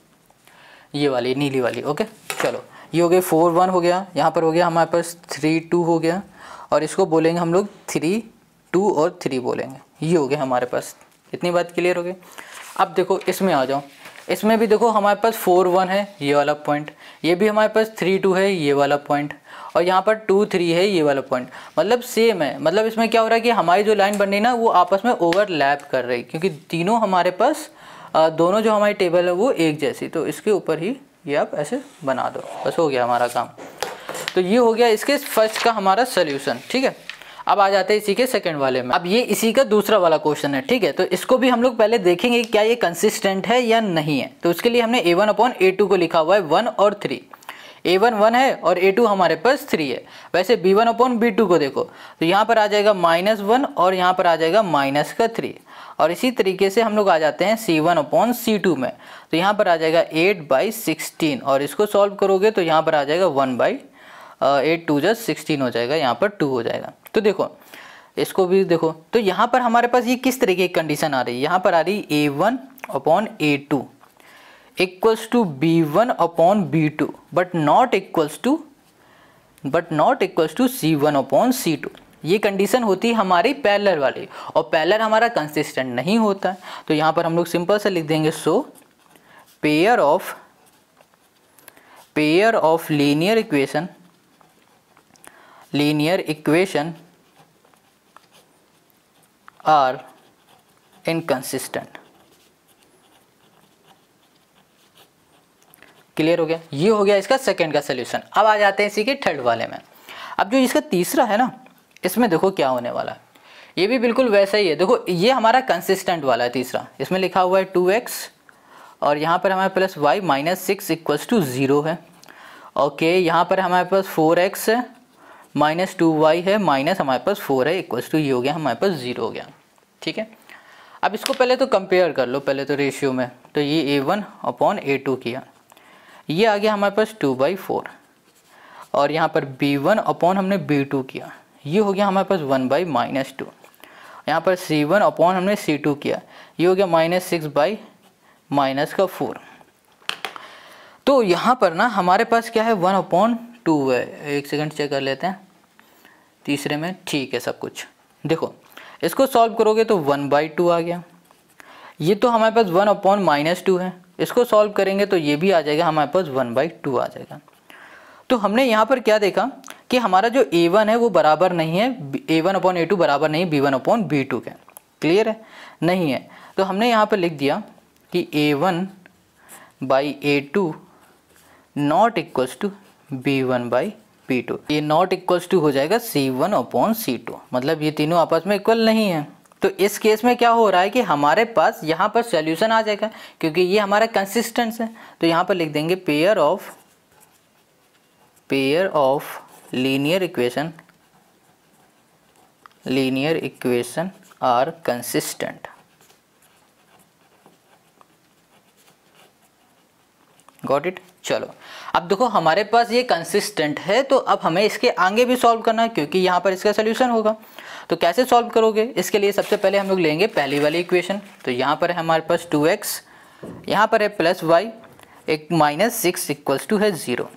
ये वाली नीली वाली ओके चलो ये हो गया फोर वन हो गया यहाँ पर हो गया हमारे पास थ्री टू हो गया और इसको बोलेंगे हम लोग थ्री टू और थ्री बोलेंगे ये हो गया हमारे पास इतनी बात क्लियर हो गई अब देखो इसमें आ जाओ इसमें भी देखो हमारे पास फोर वन है ये वाला पॉइंट ये भी हमारे पास थ्री टू है ये वाला पॉइंट और यहाँ पर टू थ्री है ये वाला पॉइंट मतलब सेम है मतलब इसमें क्या हो रहा है कि हमारी जो लाइन बन रही ना वो आपस में ओवरलैप कर रही क्योंकि तीनों हमारे पास दोनों जो हमारी टेबल है वो एक जैसी तो इसके ऊपर ही ये आप ऐसे बना दो बस हो गया हमारा काम तो ये हो गया इसके फर्स्ट का हमारा सल्यूशन ठीक है अब आ जाते हैं इसी के सेकंड वाले में अब ये इसी का दूसरा वाला क्वेश्चन है ठीक है तो इसको भी हम लोग पहले देखेंगे क्या ये कंसिस्टेंट है या नहीं है तो उसके लिए हमने ए वन अपॉन ए टू को लिखा हुआ है वन और थ्री ए वन वन है और ए टू हमारे पास थ्री है वैसे B one upon B two को देखो तो यहाँ पर आ जाएगा माइनस वन और यहाँ पर आ जाएगा माइनस का थ्री और इसी तरीके से हम लोग आ जाते हैं सी वन अपॉन सी टू में तो यहाँ पर आ जाएगा एट बाई सिक्सटीन और इसको सॉल्व करोगे तो यहाँ पर आ जाएगा one by eight two just sixteen हो जाएगा यहाँ पर टू हो जाएगा तो देखो इसको भी देखो तो यहाँ पर हमारे पास ये किस तरीके की कंडीशन आ रही है यहाँ पर आ रही A one upon A two equals to B one upon B two but not equals to but not equals to C one upon C two ये कंडीशन होती है हमारी पैलर वाली और पैलर हमारा कंसिस्टेंट नहीं होता तो यहाँ पर हम लोग सिंपल से लिख देंगे so pair of pair of linear equation linear equation are inconsistent clear हो गया ये हो गया इसका सेकेंड का सोल्यूशन अब आ जाते हैं इसी के थर्ड वाले में अब जो इसका तीसरा है ना इसमें देखो क्या होने वाला है ये भी बिल्कुल वैसा ही है देखो ये हमारा कंसिस्टेंट वाला है तीसरा इसमें लिखा हुआ है टू एक्स और यहाँ पर हमारे plus y minus six equals to zero है ओके यहाँ पर हमारे पास फोर एक्स है माइनस टू वाई है माइनस हमारे पास फोर है इक्वल्स टू ये हो गया हमारे पास ज़ीरो हो गया ठीक है अब इसको पहले तो कंपेयर कर लो पहले तो रेशियो में तो ये A one upon A two किया ये आ गया हमारे पास टू बाई फोर और यहाँ पर बी वन अपॉन हमने बी टू किया ये हो गया हमारे पास वन बाई माइनस टू यहाँ पर सी वन अपॉन हमने सी टू किया ये हो गया माइनस सिक्स बाई माइनस का फोर तो यहाँ पर ना हमारे पास क्या है वन अपॉन टू है एक सेकंड चेक कर लेते हैं तीसरे में ठीक है सब कुछ देखो इसको सॉल्व करोगे तो वन बाई टू आ गया ये तो हमारे पास वन अपॉन माइनस टू है इसको सॉल्व करेंगे तो ये भी आ जाएगा हमारे पास वन बाई टू आ जाएगा तो हमने यहाँ पर क्या देखा कि हमारा जो ए वन है वो बराबर नहीं है A one upon A two बराबर नहीं B one upon B two के क्लियर है नहीं है तो हमने यहाँ पर लिख दिया कि A one by A two not equals to B one by P two ये नॉट इक्वल्स टू हो जाएगा सी वन अपॉन सी टू मतलब ये तीनों आपस में इक्वल नहीं है तो इस केस में क्या हो रहा है कि हमारे पास यहाँ पर सोल्यूशन आ जाएगा क्योंकि ये हमारा कंसिस्टेंस है तो यहाँ पर लिख देंगे pair of pair of linear equation linear equation are consistent got it चलो अब देखो हमारे पास ये कंसिस्टेंट है तो अब हमें इसके आगे भी सॉल्व करना है क्योंकि यहाँ पर इसका सोल्यूशन होगा तो कैसे सॉल्व करोगे इसके लिए सबसे पहले हम लोग लेंगे पहली वाली इक्वेशन तो यहाँ पर है हमारे पास टू एक्स यहाँ पर है प्लस वाई एक माइनस सिक्स इक्वल्स टू है ज़ीरो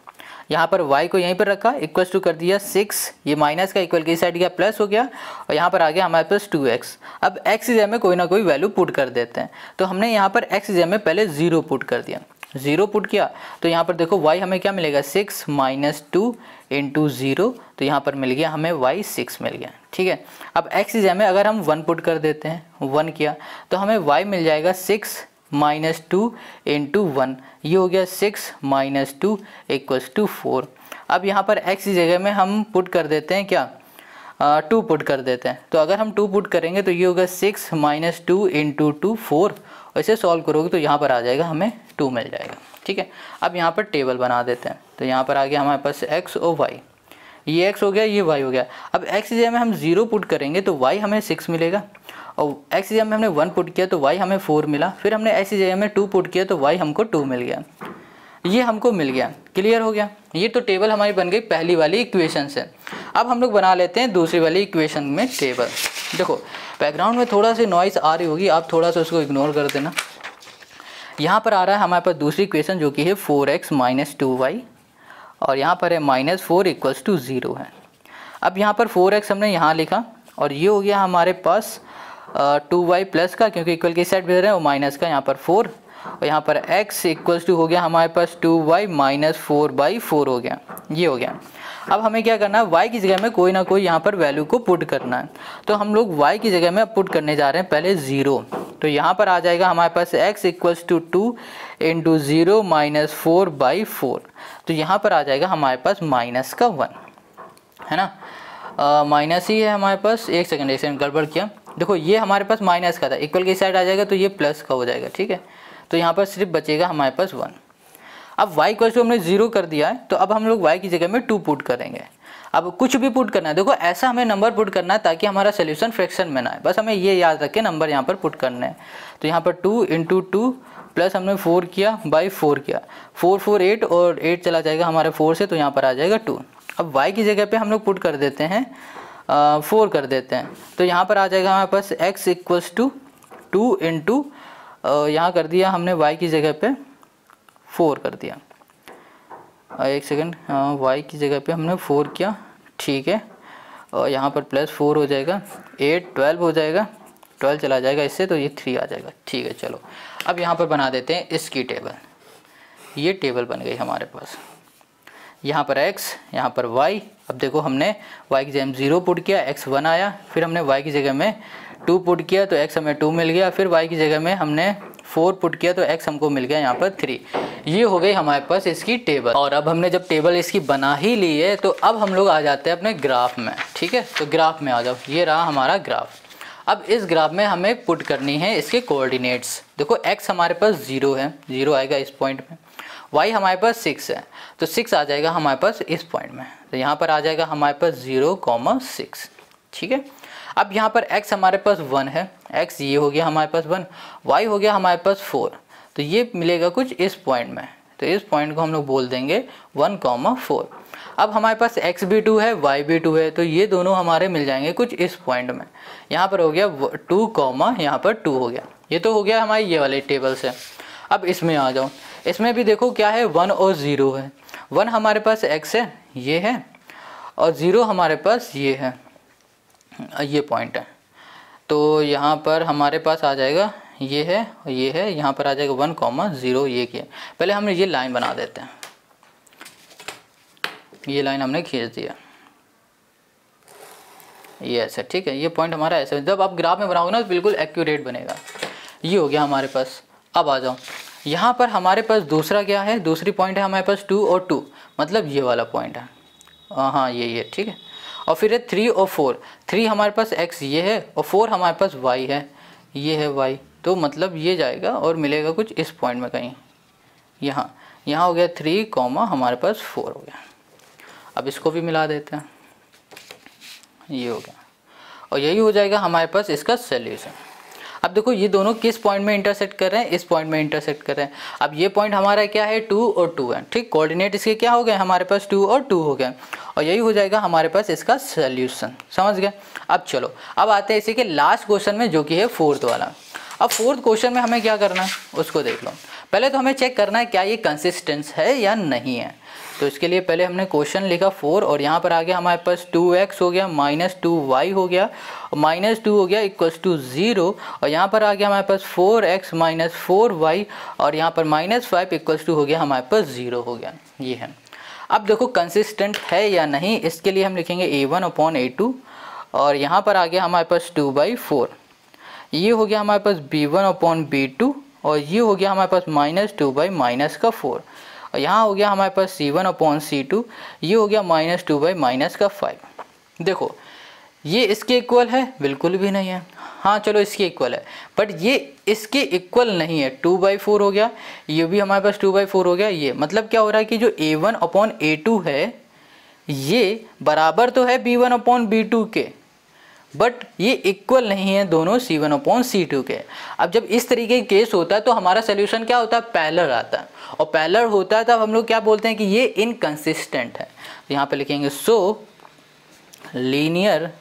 यहाँ पर y को यहीं पर रखा इक्वल्स टू कर दिया सिक्स ये माइनस का इक्वल की साइड गया प्लस हो गया और यहाँ पर आ गया हमारे पास टू एक्स अब एक्स इज में कोई ना कोई वैल्यू पुट कर देते हैं तो हमने यहाँ पर एक्स इज में पहले ज़ीरो पुट कर दिया ज़ीरो पुट किया तो यहाँ पर देखो वाई हमें क्या मिलेगा six minus two into zero तो यहाँ पर मिल गया हमें वाई सिक्स मिल गया ठीक है अब एक्स इज में अगर हम वन पुट कर देते हैं वन किया तो हमें वाई मिल जाएगा six minus two into one ये हो गया six minus two equals to four अब यहाँ पर एक्स की जगह में हम पुट कर देते हैं क्या टू uh, पुट कर देते हैं तो अगर हम टू पुट करेंगे तो ये होगा six minus two into two four और इसे सॉल्व करोगे तो यहाँ पर आ जाएगा हमें टू मिल जाएगा ठीक है अब यहाँ पर टेबल बना देते हैं तो यहाँ पर आ गया हमारे पास एक्स और वाई ये एक्स हो गया ये वाई हो गया अब एक्स जी में हम जीरो पुट करेंगे तो वाई हमें सिक्स मिलेगा और एक्स जी में हमने वन पुट किया तो वाई हमें फोर मिला फिर हमने एक्स जगह में टू पुट किया तो वाई हमको टू मिल गया ये हमको मिल गया क्लियर हो गया ये तो टेबल हमारी बन गई पहली वाली इक्वेशन से अब हम लोग बना लेते हैं दूसरी वाली इक्वेशन में टेबल देखो बैकग्राउंड में थोड़ा सी नॉइस आ रही होगी आप थोड़ा सा उसको इग्नोर कर देना यहाँ पर आ रहा है हमारे पास दूसरी क्वेश्चन जो कि है four x minus two y और यहाँ पर है minus four equals to zero है अब यहाँ पर फोर एक्स हमने यहाँ लिखा और ये हो गया हमारे पास टू वाई प्लस का क्योंकि इक्वल के सेट भेज रहे हैं और माइनस का यहाँ पर फोर और यहाँ पर एक्स इक्वल्स टू हो गया हमारे पास two y minus four by four हो गया ये हो गया अब हमें क्या करना है वाई की जगह में कोई ना कोई यहाँ पर वैल्यू को पुट करना है तो हम लोग वाई की जगह में पुट करने जा रहे हैं पहले ज़ीरो तो यहाँ पर आ जाएगा हमारे पास x equals to two into zero minus four by four तो यहाँ पर आ जाएगा हमारे पास माइनस का वन है ना माइनस ही है हमारे पास एक सेकेंड एक सेकेंड गड़बड़ किया देखो ये हमारे पास माइनस का था इक्वल की साइड आ जाएगा तो ये प्लस का हो जाएगा ठीक है तो यहाँ पर सिर्फ बचेगा हमारे पास वन अब y इक्वल टू हमने जीरो कर दिया है तो अब हम लोग y की जगह में टू पुट करेंगे अब कुछ भी पुट करना है देखो ऐसा हमें नंबर पुट करना है ताकि हमारा सोल्यूशन फ्रैक्शन में ना आए बस हमें ये याद रखे नंबर यहाँ पर पुट करना है तो यहाँ पर टू इंटू टू प्लस हमने फोर किया बाई फोर किया फोर फोर एट और एट चला जाएगा हमारे फोर से तो यहाँ पर आ जाएगा टू अब वाई की जगह पे हम लोग पुट कर देते हैं फोर कर देते हैं तो यहाँ पर आ जाएगा हमारे पास x equals to two into यहाँ कर दिया हमने वाई की जगह पे फोर कर दिया एक सेकेंड वाई की जगह पे हमने फोर किया ठीक है और यहाँ पर प्लस फोर हो जाएगा एट ट्वेल्व हो जाएगा ट्वेल्व चला जाएगा इससे तो ये थ्री आ जाएगा ठीक है चलो अब यहाँ पर बना देते हैं इसकी टेबल ये टेबल बन गई हमारे पास यहाँ पर x यहाँ पर y अब देखो हमने y की जगह ज़ीरो पुट किया x वन आया फिर हमने y की जगह में टू पुट किया तो x हमें टू मिल गया फिर y की जगह में हमने फोर पुट किया तो एक्स हमको मिल गया यहाँ पर थ्री ये हो गई हमारे पास इसकी टेबल और अब हमने जब टेबल इसकी बना ही ली है तो अब हम लोग आ जाते हैं अपने ग्राफ में ठीक है तो ग्राफ में आ जाओ ये रहा हमारा ग्राफ अब इस ग्राफ में हमें पुट करनी है इसके कोऑर्डिनेट्स देखो एक्स हमारे पास ज़ीरो है ज़ीरो आएगा इस पॉइंट में वाई हमारे पास सिक्स है तो सिक्स आ जाएगा हमारे पास इस पॉइंट में तो यहाँ पर आ जाएगा हमारे पास ज़ीरो कॉमा सिक्स ठीक है अब यहाँ पर एक्स हमारे पास वन है एक्स ये हो गया हमारे पास वन वाई हो गया हमारे पास फोर तो ये मिलेगा कुछ इस पॉइंट में तो इस पॉइंट को हम लोग बोल देंगे वन कॉमा फोर अब हमारे पास एक्स भी टू है वाई भी टू है तो ये दोनों हमारे मिल जाएंगे कुछ इस पॉइंट में यहाँ पर हो गया टू कॉमा यहाँ पर टू हो गया ये तो हो गया हमारे ये वाले टेबल से अब इसमें आ जाओ इसमें भी देखो क्या है वन और ज़ीरो है वन हमारे पास एक्स है ये है और ज़ीरो हमारे पास ये है ये पॉइंट है तो यहाँ पर हमारे पास आ जाएगा ये है ये है यहाँ पर आ जाएगा वन कॉमा ज़ीरो ये किया पहले हम ये लाइन बना देते हैं ये लाइन हमने खींच दिया ये ऐसा ठीक है ये पॉइंट हमारा ऐसा जब आप ग्राफ में बनाओगे ना तो बिल्कुल एक्यूरेट बनेगा ये हो गया हमारे पास अब आ जाओ यहाँ पर हमारे पास दूसरा क्या है दूसरी पॉइंट है हमारे पास टू और टू मतलब ये वाला पॉइंट है हाँ, हाँ ये ये ठीक है और फिर है थ्री और फोर थ्री हमारे पास एक्स ये है और फोर हमारे पास वाई है ये है वाई तो मतलब ये जाएगा और मिलेगा कुछ इस पॉइंट में कहीं यहाँ यहाँ हो गया थ्री कॉमा हमारे पास फोर हो गया अब इसको भी मिला देते हैं ये हो गया और यही हो जाएगा हमारे पास इसका सोल्यूशन अब देखो ये दोनों किस पॉइंट में इंटरसेक्ट कर रहे हैं इस पॉइंट में इंटरसेक्ट कर रहे हैं अब ये पॉइंट हमारा क्या है टू और टू है ठीक कोऑर्डिनेट इसके क्या हो गए हमारे पास टू और टू हो गए और यही हो जाएगा हमारे पास इसका सोल्यूशन समझ गए अब चलो अब आते हैं इसी के लास्ट क्वेश्चन में जो कि है फोर्थ वाला अब फोर्थ क्वेश्चन में हमें क्या करना है उसको देख लो पहले तो हमें चेक करना है क्या ये कंसिस्टेंस है या नहीं है तो इसके लिए पहले हमने क्वेश्चन लिखा फोर और यहाँ पर आ गया हमारे पास टू एक्स हो गया माइनस टू वाई हो गया माइनस टू हो गया इक्वल्स टू ज़ीरो और यहाँ पर आ गया हमारे पास four x minus four y और यहाँ पर माइनस फाइव इक्वल्स टू हो गया हमारे पास ज़ीरो हो गया ये है अब देखो कंसिस्टेंट है या नहीं इसके लिए हम लिखेंगे A one upon A two और यहाँ पर आ गया हमारे पास टू बाई फोर ये हो गया हमारे पास B one upon B two और ये हो गया हमारे पास माइनस टू बाई माइनस का फोर और यहाँ हो गया हमारे पास सी वन अपॉन सी टू ये हो गया माइनस टू बाई माइनस का फाइव देखो ये इसके इक्वल है बिल्कुल भी नहीं है हाँ चलो इसके इक्वल है बट ये इसके इक्वल नहीं है टू बाई फोर हो गया ये भी हमारे पास टू बाई फोर हो गया ये मतलब क्या हो रहा है कि जो A one upon A two है ये बराबर तो है B one upon B two के बट ये इक्वल नहीं है दोनों सी वन अपॉन सी टू के अब जब इस तरीके का केस होता है तो हमारा सोल्यूशन क्या होता है पैलर आता है और पैलर होता है तब हम लोग क्या बोलते हैं कि ये इनकन्सिस्टेंट है यहाँ पे लिखेंगे सो लीनियर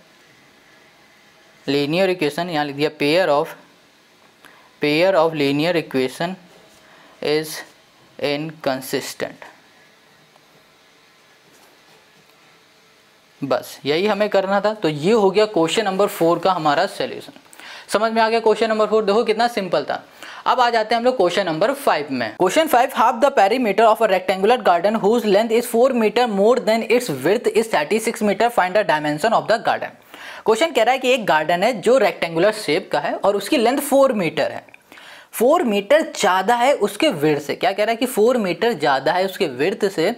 लीनियर इक्वेशन यहाँ लिख दिया pair of pair of linear equation is inconsistent बस यही हमें करना था तो ये हो गया क्वेश्चन नंबर फोर का हमारा सोल्यूशन समझ में आ गया क्वेश्चन नंबर फोर देखो कितना सिंपल था अब आ जाते हैं हम लोग क्वेश्चन नंबर फाइव में question five half the perimeter of a rectangular garden whose length is four metre more than its width is thirty six metre find the dimension of the garden क्वेश्चन कह रहा है कि एक garden है जो rectangular shape का है और उसकी लेंथ फोर मीटर है फोर मीटर ज़्यादा है उसके विर्थ से क्या कह रहा है कि फोर मीटर ज़्यादा है उसके विर्थ से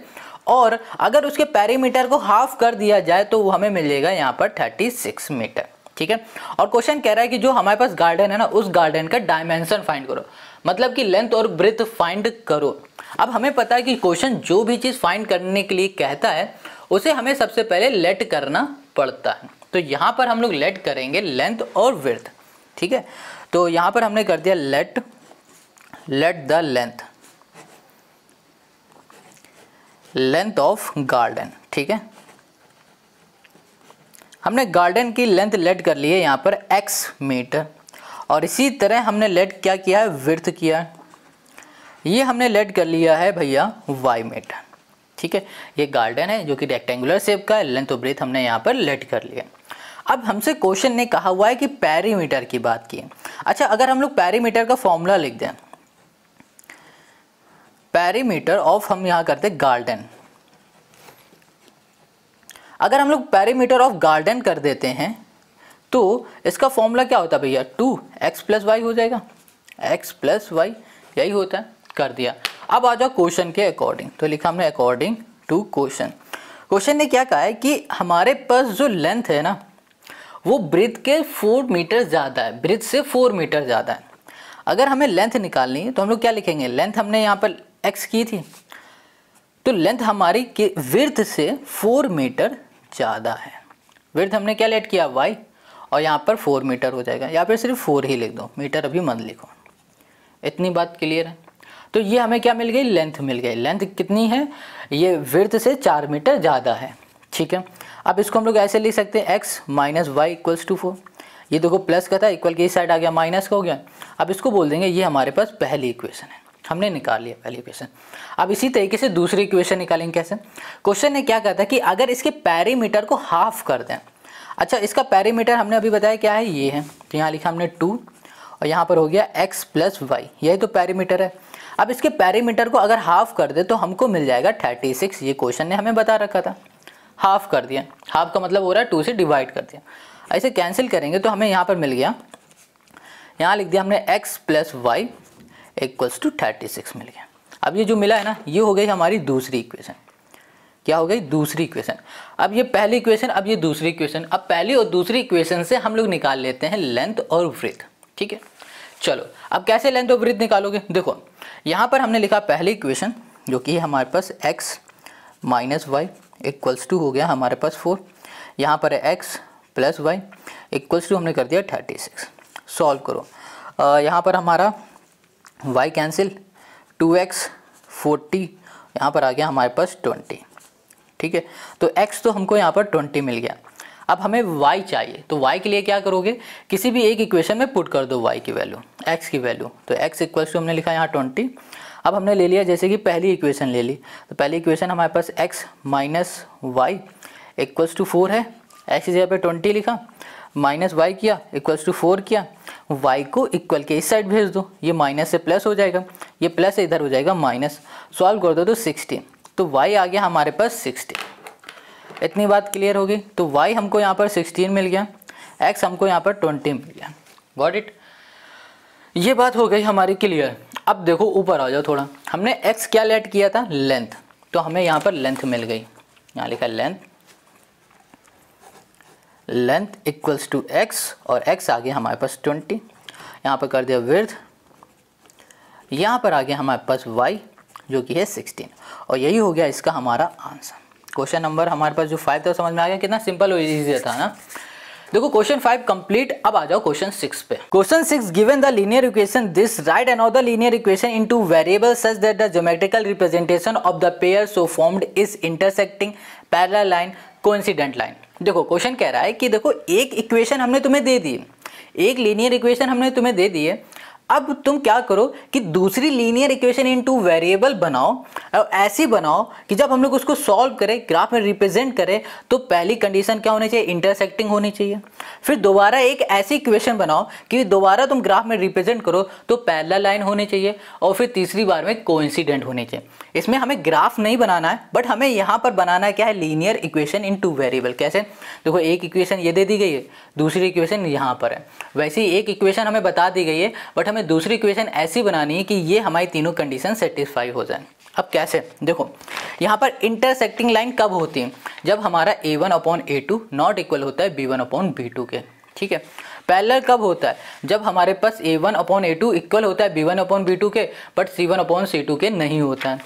और अगर उसके पैरीमीटर को हाफ कर दिया जाए तो वो हमें मिलेगा यहाँ पर थर्टी सिक्स मीटर ठीक है और क्वेश्चन कह रहा है कि जो हमारे पास गार्डन है ना उस गार्डन का डायमेंशन फाइंड करो मतलब कि लेंथ और ब्रिथ फाइंड करो अब हमें पता है कि क्वेश्चन जो भी चीज़ फाइंड करने के लिए कहता है उसे हमें सबसे पहले लेट करना पड़ता है तो यहाँ पर हम लोग लेट करेंगे लेंथ और विर्थ ठीक है तो यहाँ पर हमने कर दिया let let the length length of garden ठीक है हमने गार्डन की लेंथ लेट कर ली है यहाँ पर x मीटर और इसी तरह हमने लेट क्या किया है विर्थ किया है ये हमने लेट कर लिया है भैया y मीटर ठीक है ये गार्डन है जो कि रेक्टेंगुलर शेप का है लेंथ ऑफ ब्रेथ हमने यहाँ पर लेट कर लिया अब हमसे क्वेश्चन ने कहा हुआ है कि पैरीमीटर की बात की अच्छा अगर हम लोग पैरीमीटर का फॉर्मूला लिख दें पैरीमीटर ऑफ हम यहां करते गार्डन अगर हम लोग पैरीमीटर ऑफ गार्डन कर देते हैं तो इसका फॉर्मूला क्या होता है भैया टू एक्स प्लस वाई हो जाएगा एक्स प्लस वाई यही होता है कर दिया अब आ जाओ क्वेश्चन के अकॉर्डिंग तो लिखा हमने अकॉर्डिंग टू क्वेश्चन क्वेश्चन ने क्या कहा है कि हमारे पास जो लेंथ है ना वो ब्रिथ के फोर मीटर ज़्यादा है ब्रिथ से फोर मीटर ज़्यादा है अगर हमें लेंथ निकालनी है तो हम लोग क्या लिखेंगे लेंथ हमने यहाँ पर एक्स की थी तो लेंथ हमारी के विर्थ से फोर मीटर ज़्यादा है विर्थ हमने क्या लेट किया वाई और यहाँ पर फोर मीटर हो जाएगा यहाँ पर सिर्फ फोर ही लिख दो मीटर अभी मत लिखो इतनी बात क्लियर है तो ये हमें क्या मिल गई लेंथ मिल गई लेंथ कितनी है ये विर्थ से चार मीटर ज़्यादा है ठीक है अब इसको हम लोग ऐसे लिख सकते हैं x minus y equals to four ये देखो प्लस का था इक्वल के इस साइड आ गया माइनस का हो गया अब इसको बोल देंगे ये हमारे पास पहली इक्वेशन है हमने निकाल लिया पहली इक्वेशन अब इसी तरीके से दूसरी इक्वेशन निकालेंगे कैसे क्वेश्चन ने क्या कहा था कि अगर इसके पैरीमीटर को हाफ कर दें अच्छा इसका पैरीमीटर हमने अभी बताया क्या है ये है तो यहाँ लिखा हमने टू और यहाँ पर हो गया एक्स प्लस वाई यही तो पैरीमीटर है अब इसके पैरीमीटर को अगर हाफ कर दे तो हमको मिल जाएगा थर्टी सिक्स ये क्वेश्चन ने हमें बता रखा था हाफ कर दिया हाफ का मतलब हो रहा है टू से डिवाइड कर दिया ऐसे कैंसिल करेंगे तो हमें यहाँ पर मिल गया यहाँ लिख दिया हमने x plus y equals to thirty six मिल गया अब ये जो मिला है ना ये हो गई हमारी दूसरी इक्वेशन क्या हो गई दूसरी इक्वेशन अब ये पहली इक्वेशन अब ये दूसरी इक्वेशन अब पहली और दूसरी इक्वेशन से हम लोग निकाल लेते हैं लेंथ और वृथ ठीक है चलो अब कैसे लेंथ और वृथ निकालोगे देखो यहाँ पर हमने लिखा पहली इक्वेशन जो कि हमारे पास x minus y equals to हो गया हमारे पास फोर यहाँ पर है x plus y equals to हमने कर दिया थर्टी सिक्स सॉल्व करो यहाँ पर हमारा y cancel two x forty यहाँ पर आ गया हमारे पास ट्वेंटी ठीक है तो एक्स तो हमको यहाँ पर ट्वेंटी मिल गया अब हमें y चाहिए तो y के लिए क्या करोगे किसी भी एक इक्वेशन में पुट कर दो y की वैल्यू x की वैल्यू तो x इक्वल्स टू हमने लिखा यहाँ ट्वेंटी अब हमने ले लिया जैसे कि पहली इक्वेशन ले ली तो पहली इक्वेशन हमारे पास x minus y equals to four है एक्स की जगह पे ट्वेंटी लिखा माइनस वाई किया इक्वल्स टू फोर किया वाई को इक्वल के इस साइड भेज दो ये माइनस से प्लस हो जाएगा ये प्लस से इधर हो जाएगा माइनस सॉल्व कर दो तो सिक्सटीन तो वाई आ गया हमारे पास सिक्सटीन इतनी बात क्लियर होगी तो वाई हमको यहाँ पर सिक्सटीन मिल गया एक्स हमको यहाँ पर ट्वेंटी मिल गया वॉट इट ये बात हो गई हमारी क्लियर अब देखो ऊपर आ जाओ थोड़ा हमने एक्स क्या लेट किया था लेंथ तो हमें यहाँ पर लेंथ मिल गई यहाँ लिखा length length equals to x और एक्स आ गया हमारे पास ट्वेंटी यहाँ पर कर दिया विर्थ यहाँ पर आ गया हमारे पास वाई जो कि है सिक्सटीन और यही हो गया इसका हमारा आंसर क्वेश्चन नंबर हमारे पास जो फाइव था समझ में आ गया कितना सिंपल और ईजी था ना देखो क्वेश्चन फाइव कंप्लीट अब आ जाओ क्वेश्चन सिक्स पे question six given the linear equation this write of the linear equation in two variable such that the geometrical representation of the pair so formed is intersecting parallel line coincident line देखो क्वेश्चन कह रहा है कि देखो एक equation हमने तुम्हें दे दी एक लीनियर इक्वेशन हमने तुम्हें दे दी है अब तुम क्या करो कि दूसरी linear equation in two variable बनाओ और ऐसी बनाओ कि जब हम लोग उसको सॉल्व करें ग्राफ में रिप्रेजेंट करें तो पहली कंडीशन क्या होनी चाहिए इंटरसेक्टिंग होनी चाहिए फिर दोबारा एक ऐसी इक्वेशन बनाओ कि दोबारा तुम ग्राफ में रिप्रेजेंट करो तो पहला लाइन होनी चाहिए और फिर तीसरी बार में कोइंसिडेंट होनी चाहिए इसमें हमें ग्राफ नहीं बनाना है बट हमें यहाँ पर बनाना क्या है linear equation in two variable कैसे देखो एक इक्वेशन ये दे दी गई है दूसरी इक्वेशन यहाँ पर है वैसे ही एक इक्वेशन हमें बता दी गई है बट हमें दूसरी इक्वेशन ऐसी बनानी है कि ये हमारी तीनों कंडीशन सेटिस्फाई हो जाए अब कैसे देखो यहाँ पर इंटरसेक्टिंग लाइन कब होती है जब हमारा ए one upon A two not equal होता है B one upon B two के ठीक है पैरेलल कब होता है जब हमारे पास A one upon A two equal होता है B one upon B two के but C one upon C two के नहीं होता है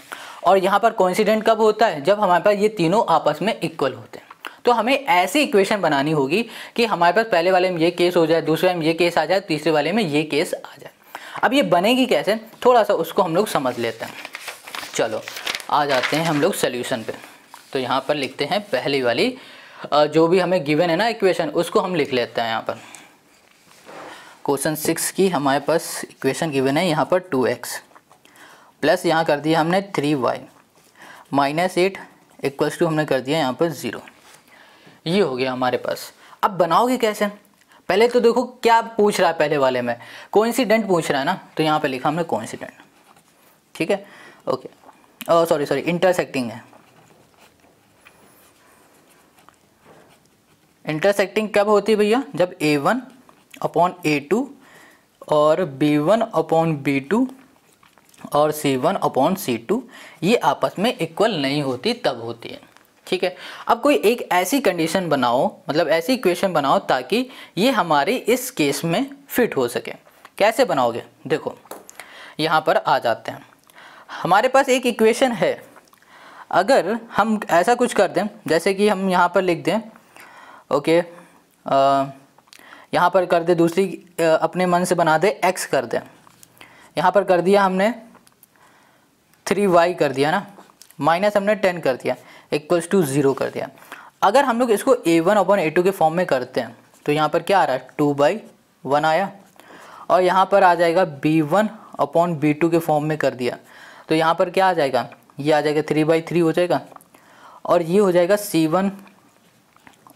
और यहाँ पर कॉन्सिडेंट कब होता है जब हमारे पास ये तीनों आपस में इक्वल होते हैं तो हमें ऐसी इक्वेशन बनानी होगी कि हमारे पास पहले वाले में ये केस हो जाए दूसरे में ये केस आ जाए तीसरे वाले में ये केस आ जाए अब ये बनेगी कैसे थोड़ा सा उसको हम लोग समझ लेते हैं चलो आ जाते हैं हम लोग सोल्यूशन पे तो यहाँ पर लिखते हैं पहली वाली जो भी हमें गिवन है ना इक्वेशन उसको हम लिख लेते हैं यहाँ पर क्वेश्चन सिक्स की हमारे पास इक्वेशन गिवन है यहाँ पर टू एक्स प्लस यहाँ कर दिया हमने three y minus eight equals to हमने कर दिया यहाँ पर ज़ीरो ये हो गया हमारे पास अब बनाओगे कैसे पहले तो देखो क्या पूछ रहा है पहले वाले में कोइंसिडेंट पूछ रहा है ना तो यहाँ पे लिखा हमने कोइंसिडेंट ठीक है ओके सॉरी सॉरी इंटरसेक्टिंग है इंटरसेक्टिंग कब होती है भैया जब A one upon A two और B one upon B two और सी वन अपॉन सी टू ये आपस में इक्वल नहीं होती तब होती है ठीक है अब कोई एक ऐसी कंडीशन बनाओ मतलब ऐसी इक्वेशन बनाओ ताकि ये हमारी इस केस में फिट हो सके कैसे बनाओगे देखो यहाँ पर आ जाते हैं हमारे पास एक इक्वेशन है अगर हम ऐसा कुछ कर दें जैसे कि हम यहाँ पर लिख दें ओके आ, यहाँ पर कर दे दूसरी अपने मन से बना दे एक्स कर दे यहाँ पर कर दिया हमने थ्री वाई कर दिया ना माइनस हमने टेन कर दिया इक्वल्स टू ज़ीरो कर दिया अगर हम लोग इसको A one upon A two के फॉर्म में करते हैं तो यहाँ पर क्या आ रहा है टू बाई वन आया और यहाँ पर आ जाएगा B one upon B two के फॉर्म में कर दिया तो यहाँ पर क्या आ जाएगा ये आ जाएगा थ्री बाई थ्री हो जाएगा और ये हो जाएगा सी वन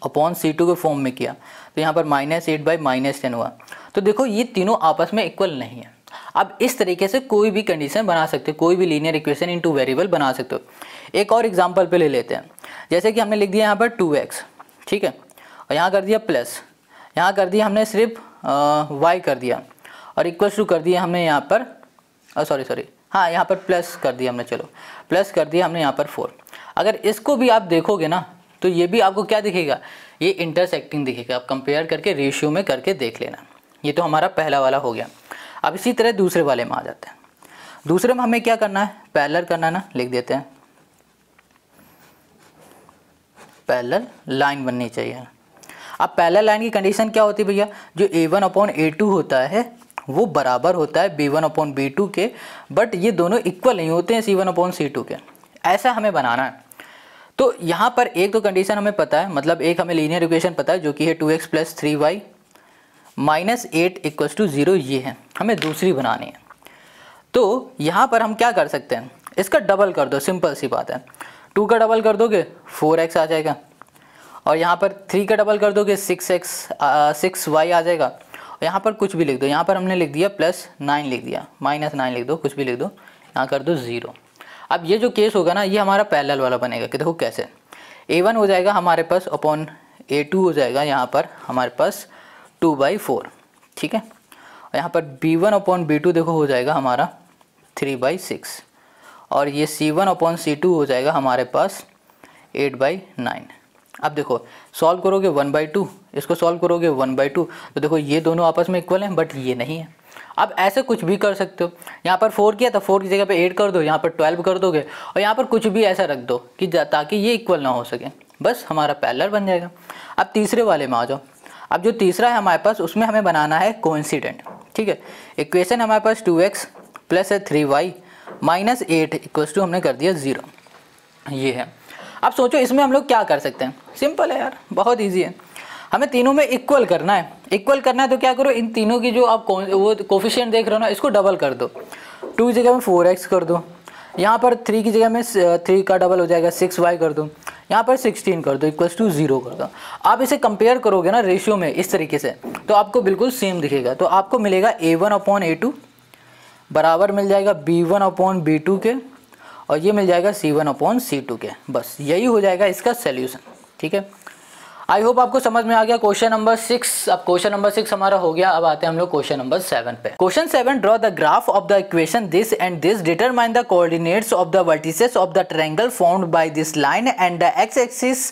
अपॉन सी टू के फॉर्म में किया तो यहाँ पर minus eight by minus ten हुआ तो देखो ये तीनों आपस में इक्वल नहीं है आप इस तरीके से कोई भी कंडीशन बना सकते हो कोई भी linear equation in two variable बना सकते हो एक और एग्जाम्पल पे ले लेते हैं जैसे कि हमने लिख दिया यहाँ पर टू एक्स ठीक है और यहाँ कर दिया प्लस यहाँ कर दिया हमने सिर्फ वाई कर दिया और इक्वल टू कर दिया हमने यहाँ पर सॉरी सॉरी हाँ यहाँ पर प्लस कर दिया हमने चलो प्लस कर दिया हमने यहाँ पर फोर अगर इसको भी आप देखोगे ना तो ये भी आपको क्या दिखेगा ये इंटरसेक्टिंग दिखेगा आप कंपेयर करके रेशियो में करके देख लेना ये तो हमारा पहला वाला हो गया अब इसी तरह दूसरे वाले में आ जाते हैं दूसरे में हमें क्या करना है पैलर करना ना लिख देते हैं पैलर लाइन बननी चाहिए अब पैलर लाइन की कंडीशन क्या होती है भैया जो A one upon A two होता है वो बराबर होता है B one upon B two के बट ये दोनों इक्वल नहीं होते हैं सी वन अपॉन सी टू के ऐसा हमें बनाना है तो यहाँ पर एक तो कंडीशन हमें पता है मतलब एक हमें लीनियर इक्वेशन पता है जो कि है two x plus three y minus eight equals to zero ये है हमें दूसरी बनानी है तो यहाँ पर हम क्या कर सकते हैं इसका डबल कर दो सिंपल सी बात है टू का डबल कर दोगे फोर एक्स आ जाएगा और यहाँ पर थ्री का डबल कर दोगे सिक्स एक्स सिक्स वाई आ जाएगा और यहाँ पर कुछ भी लिख दो यहाँ पर हमने लिख दिया प्लस नाइन लिख दिया माइनस नाइन लिख दो कुछ भी लिख दो यहाँ कर दो ज़ीरो अब ये जो केस होगा ना ये हमारा पैरेलल वाला बनेगा कि देखो कैसे ए वन हो जाएगा हमारे पास अपॉन ए टू हो जाएगा यहाँ पर हमारे पास टू बाई फोर ठीक है और यहाँ पर B one upon B two देखो हो जाएगा हमारा थ्री बाई सिक्स और ये सी वन अपॉन सी टू हो जाएगा हमारे पास एट बाई नाइन अब देखो सॉल्व करोगे वन बाई टू इसको सॉल्व करोगे वन बाई टू तो देखो ये दोनों आपस में इक्वल हैं बट ये नहीं है आप ऐसे कुछ भी कर सकते हो यहाँ पर फोर किया तो फोर की जगह पे एट कर दो यहाँ पर ट्वेल्व कर दोगे और यहाँ पर कुछ भी ऐसा रख दो कि ताकि ये इक्वल ना हो सके बस हमारा पैलर बन जाएगा अब तीसरे वाले में आ जाओ अब जो तीसरा है हमारे पास उसमें हमें बनाना है कोइंसिडेंट ठीक है इक्वेशन हमारे पास टू एक्स प्लस है three y minus eight equal to हमने कर दिया ज़ीरो ये है अब सोचो इसमें हम लोग क्या कर सकते हैं सिंपल है यार बहुत ईजी है हमें तीनों में इक्वल करना है इक्वल करना है तो क्या करो इन तीनों की जो आप वो कोफिशियंट देख रहे हो ना इसको डबल कर दो टू की जगह में फोर एक्स कर दो यहाँ पर थ्री की जगह में थ्री का डबल हो जाएगा सिक्स वाई कर दो यहाँ पर सिक्सटीन कर दो इक्वल टू ज़ीरो कर दो आप इसे कंपेयर करोगे ना रेशियो में इस तरीके से तो आपको बिल्कुल सेम दिखेगा तो आपको मिलेगा A one upon A two बराबर मिल जाएगा B one upon B two के और ये मिल जाएगा सी वन अपॉन सी टू के बस यही हो जाएगा इसका सल्यूशन ठीक है आई होप आपको समझ में आ गया क्वेश्चन नंबर सिक्स अब क्वेश्चन नंबर सिक्स हमारा हो गया अब आते हैं हम लोग क्वेश्चन नंबर सेवन पे question seven draw the graph of the equation this and this determine the coordinates of the vertices of the triangle formed by this line and the x axis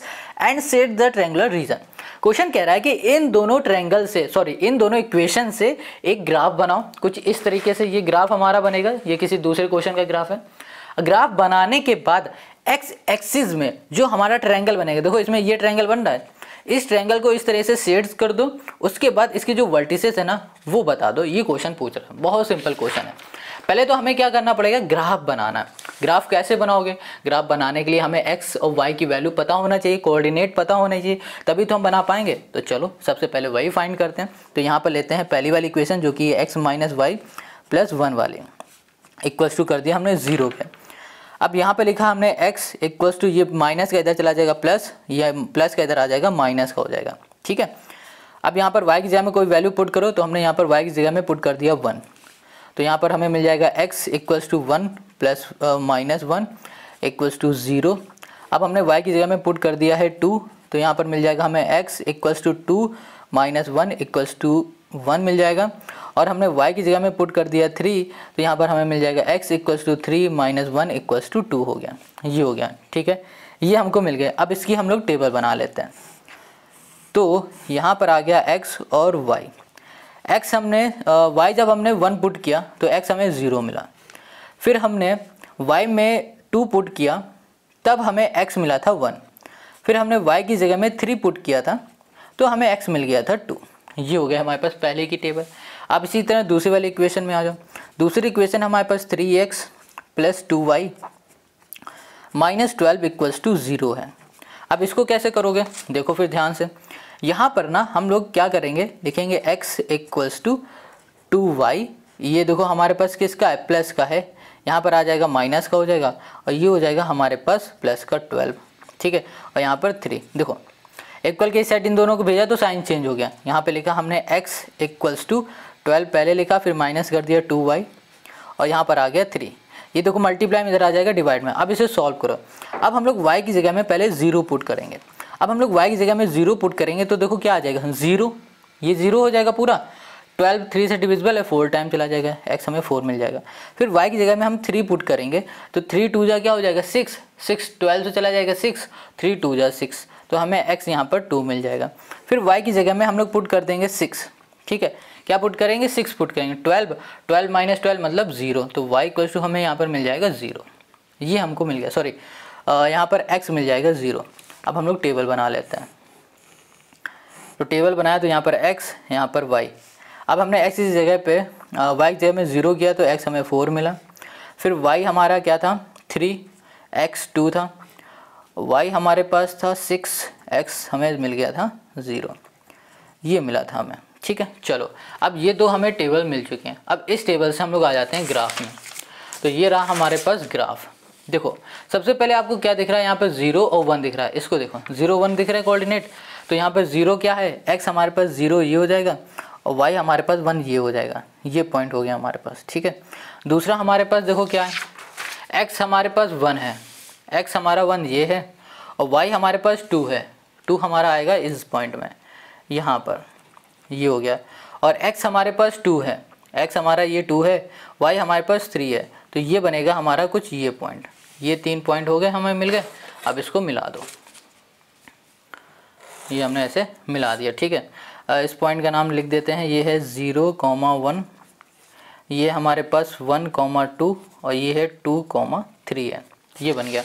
and set the triangular region क्वेश्चन कह रहा है कि इन दोनों triangle से sorry इन दोनों equation से एक ग्राफ बनाओ कुछ इस तरीके से ये ग्राफ हमारा बनेगा ये किसी दूसरे क्वेश्चन का ग्राफ है ग्राफ बनाने के बाद एक्स एक्सिस में जो हमारा ट्रायंगल बनेगा देखो इसमें ये ट्रायंगल बन रहा है इस ट्रायंगल को इस तरह से शेड्स कर दो उसके बाद इसके जो वर्टिसेस है ना वो बता दो ये क्वेश्चन पूछ रहा है बहुत सिंपल क्वेश्चन है पहले तो हमें क्या करना पड़ेगा ग्राफ बनाना ग्राफ कैसे बनाओगे ग्राफ बनाने के लिए हमें एक्स और वाई की वैल्यू पता होना चाहिए कोऑर्डिनेट पता होना चाहिए तभी तो हम बना पाएंगे तो चलो सबसे पहले वही फाइंड करते हैं तो यहाँ पर लेते हैं पहली वाली इक्वेशन जो कि x minus y plus one वाली इक्वल्स टू कर दिया हमने ज़ीरो पर अब यहाँ पे लिखा हमने x इक्वल्स टू ये माइनस का इधर चला जाएगा प्लस या प्लस का इधर आ जाएगा माइनस का हो जाएगा ठीक है अब यहाँ पर y की जगह में कोई वैल्यू पुट करो तो हमने यहाँ पर y की जगह में पुट कर दिया वन तो यहाँ पर हमें मिल जाएगा x equals to one plus minus one equals to zero अब हमने y की जगह में पुट कर दिया है टू तो यहाँ पर मिल जाएगा हमें x equals to two minus one equals to one मिल जाएगा और हमने वाई की जगह में पुट कर दिया थ्री तो यहाँ पर हमें मिल जाएगा x equals to three minus one equals to two हो गया ये हो गया ठीक है ये हमको मिल गया अब इसकी हम लोग टेबल बना लेते हैं तो यहाँ पर आ गया एक्स और वाई एक्स हमने वाई जब हमने वन पुट किया तो एक्स हमें ज़ीरो मिला फिर हमने वाई में टू पुट किया तब हमें एक्स मिला था वन फिर हमने वाई की जगह में थ्री पुट किया था तो हमें एक्स मिल गया था टू ये हो गया हमारे पास पहले की टेबल अब इसी तरह दूसरी वाली इक्वेशन में आ जाओ दूसरी इक्वेशन हमारे पास three x plus two y minus twelve equals to zero है अब इसको कैसे करोगे देखो फिर ध्यान से यहाँ पर ना हम लोग क्या करेंगे लिखेंगे x equals to two y ये देखो हमारे पास किसका है प्लस का है यहाँ पर आ जाएगा माइनस का हो जाएगा और ये हो जाएगा हमारे पास प्लस का ट्वेल्व ठीक है और यहाँ पर थ्री देखो इक्वल के सेट इन दोनों को भेजा तो साइन चेंज हो गया यहाँ पे लिखा हमने x इक्वल्स टू ट्वेल्व पहले लिखा फिर माइनस कर दिया टू वाई और यहाँ पर आ गया थ्री ये देखो मल्टीप्लाई में इधर आ जाएगा डिवाइड में अब इसे सॉल्व करो अब हम लोग वाई की जगह में पहले ज़ीरो पुट करेंगे अब हम लोग वाई की जगह में ज़ीरो पुट करेंगे तो देखो क्या आ जाएगा ज़ीरो ये ज़ीरो हो जाएगा पूरा ट्वेल्व थ्री से डिविजिबल है फोर टाइम चला जाएगा एक्स हमें फोर मिल जाएगा फिर वाई की जगह में हम थ्री पुट करेंगे तो थ्री टू जा क्या हो जाएगा सिक्स सिक्स ट्वेल्व से चला जाएगा सिक्स थ्री टू जा सिक्स तो हमें एक्स यहाँ पर टू मिल जाएगा फिर वाई की जगह में हम लोग पुट कर देंगे सिक्स ठीक है क्या पुट करेंगे सिक्स पुट करेंगे ट्वेल्व ट्वेल्व माइनस ट्वेल्व मतलब जीरो तो वाई इक्वल्स टू हमें यहाँ पर मिल जाएगा जीरो ये हमको मिल गया सॉरी यहाँ पर एक्स मिल जाएगा जीरो अब हम लोग टेबल बना लेते हैं तो टेबल बनाया तो यहाँ पर एक्स यहाँ पर वाई अब हमने एक्स इस जगह पे वाई जगह में ज़ीरो किया तो एक्स हमें फोर मिला फिर वाई हमारा क्या था थ्री एक्स टू था वाई हमारे पास था सिक्स एक्स हमें मिल गया था ज़ीरो ये मिला था हमें ठीक है चलो अब ये दो हमें टेबल मिल चुके हैं अब इस टेबल से हम लोग आ जाते हैं ग्राफ में तो ये रहा हमारे पास ग्राफ देखो सबसे पहले आपको क्या दिख रहा है यहाँ पर जीरो और वन दिख रहा है इसको देखो जीरो वन दिख रहा है कोऑर्डिनेट तो यहाँ पर जीरो क्या है एक्स हमारे पास जीरो ये हो जाएगा और वाई हमारे पास वन ये हो जाएगा ये पॉइंट हो गया हमारे पास ठीक है दूसरा हमारे पास देखो क्या है एक्स हमारे पास वन है एक्स हमारा वन ये है और वाई हमारे पास टू है टू हमारा आएगा इस पॉइंट में यहाँ पर ये हो गया और x हमारे पास टू है x हमारा ये टू है y हमारे पास थ्री है तो ये बनेगा हमारा कुछ ये पॉइंट ये तीन पॉइंट हो गए हमें मिल गए अब इसको मिला दो ये हमने ऐसे मिला दिया ठीक है इस पॉइंट का नाम लिख देते हैं ये है ज़ीरो कॉमा वन ये हमारे पास वन कॉमा टू और ये है टू कॉमा थ्री है ये बन गया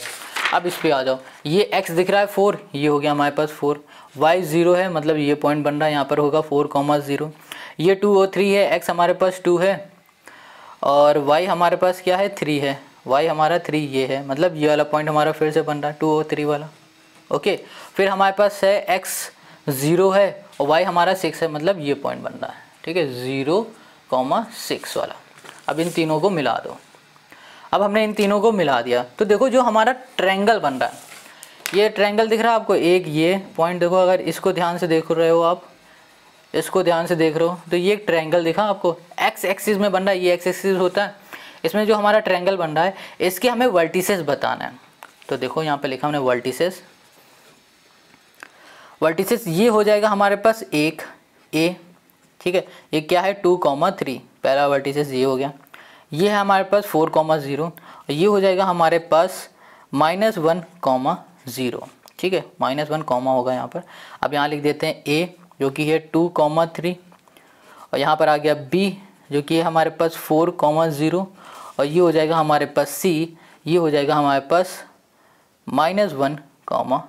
अब इस पर आ जाओ ये एक्स दिख रहा है फोर ये हो गया हमारे पास फोर वाई ज़ीरो है मतलब ये पॉइंट बन रहा है यहाँ पर होगा फोर कॉमा ज़ीरो ये टू ओ थ्री है एक्स हमारे पास टू है और वाई हमारे पास क्या है थ्री है वाई हमारा थ्री ये है मतलब ये वाला पॉइंट हमारा फिर से बन रहा है टू ओ थ्री वाला ओके फिर हमारे पास है एक्स ज़ीरो है और वाई हमारा सिक्स है मतलब ये पॉइंट बन रहा है ठीक है ज़ीरो कॉमा सिक्स वाला अब इन तीनों को मिला दो अब हमने इन तीनों को मिला दिया तो देखो जो हमारा ट्रैंगल बन रहा है ये ट्रैंगल दिख रहा है आपको एक ये पॉइंट देखो अगर इसको ध्यान से देख रहे हो आप इसको ध्यान से देख रहे हो तो ये एक ट्रैंगल दिखा आपको एक्स एक्सिस में बन रहा है ये एक्स एक्सिस होता है इसमें जो हमारा ट्रैंगल बन रहा है इसके हमें वर्टिसेस बताना है तो देखो यहाँ पे लिखा हमने वर्टिसेस वर्टिसेस ये हो जाएगा हमारे पास एक ए ठीक है ये क्या है टू कॉमा थ्री पहला वर्टिसेस ये हो गया ये है हमारे पास फोर कॉमा ज़ीरो ये हो जाएगा हमारे पास माइनस वन कॉमा ज़ीरो ठीक है माइनस वन कॉमा होगा यहाँ पर अब यहाँ लिख देते हैं ए जो कि है टू कॉमा थ्री और यहाँ पर आ गया बी जो कि है हमारे पास फोर कॉमा ज़ीरो और ये हो जाएगा हमारे पास सी ये हो जाएगा हमारे पास माइनस वन कॉमा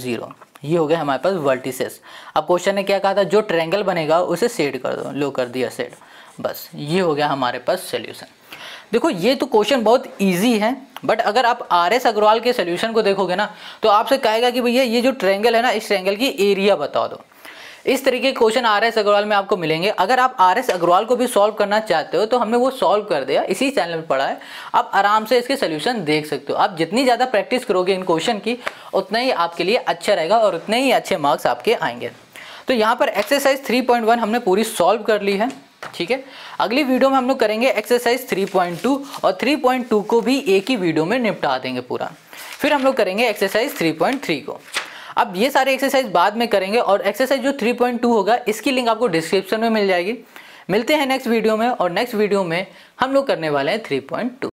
ज़ीरो ये हो गया हमारे पास वर्टिसेस अब क्वेश्चन ने क्या कहा था जो ट्रेंगल बनेगा उसे सेट कर दो लो कर दिया सेट बस ये हो गया हमारे पास सोल्यूशन देखो ये तो क्वेश्चन बहुत ईजी है बट अगर आप आर एस अग्रवाल के सोल्यूशन को देखोगे ना तो आपसे कहेगा कि भैया ये जो ट्रेंगल है ना इस ट्रेंगल की एरिया बता दो इस तरीके के क्वेश्चन आर एस अग्रवाल में आपको मिलेंगे अगर आप आर एस अग्रवाल को भी सॉल्व करना चाहते हो तो हमने वो सॉल्व कर दिया इसी चैनल में पढ़ा है आप आराम से इसके सोल्यूशन देख सकते हो आप जितनी ज़्यादा प्रैक्टिस करोगे इन क्वेश्चन की उतना ही आपके लिए अच्छा रहेगा और उतने ही अच्छे मार्क्स आपके आएंगे तो यहाँ पर एक्सरसाइज 3.1 हमने पूरी सॉल्व कर ली है ठीक है अगली वीडियो में हम लोग करेंगे एक्सरसाइज 3.2 और 3.2 को भी एक ही वीडियो में निपटा देंगे पूरा फिर हम लोग करेंगे एक्सरसाइज 3.3 को अब ये सारे एक्सरसाइज बाद में करेंगे और एक्सरसाइज जो 3.2 होगा इसकी लिंक आपको डिस्क्रिप्शन में मिल जाएगी मिलते हैं नेक्स्ट वीडियो में और नेक्स्ट वीडियो में हम लोग करने वाले हैं 3.2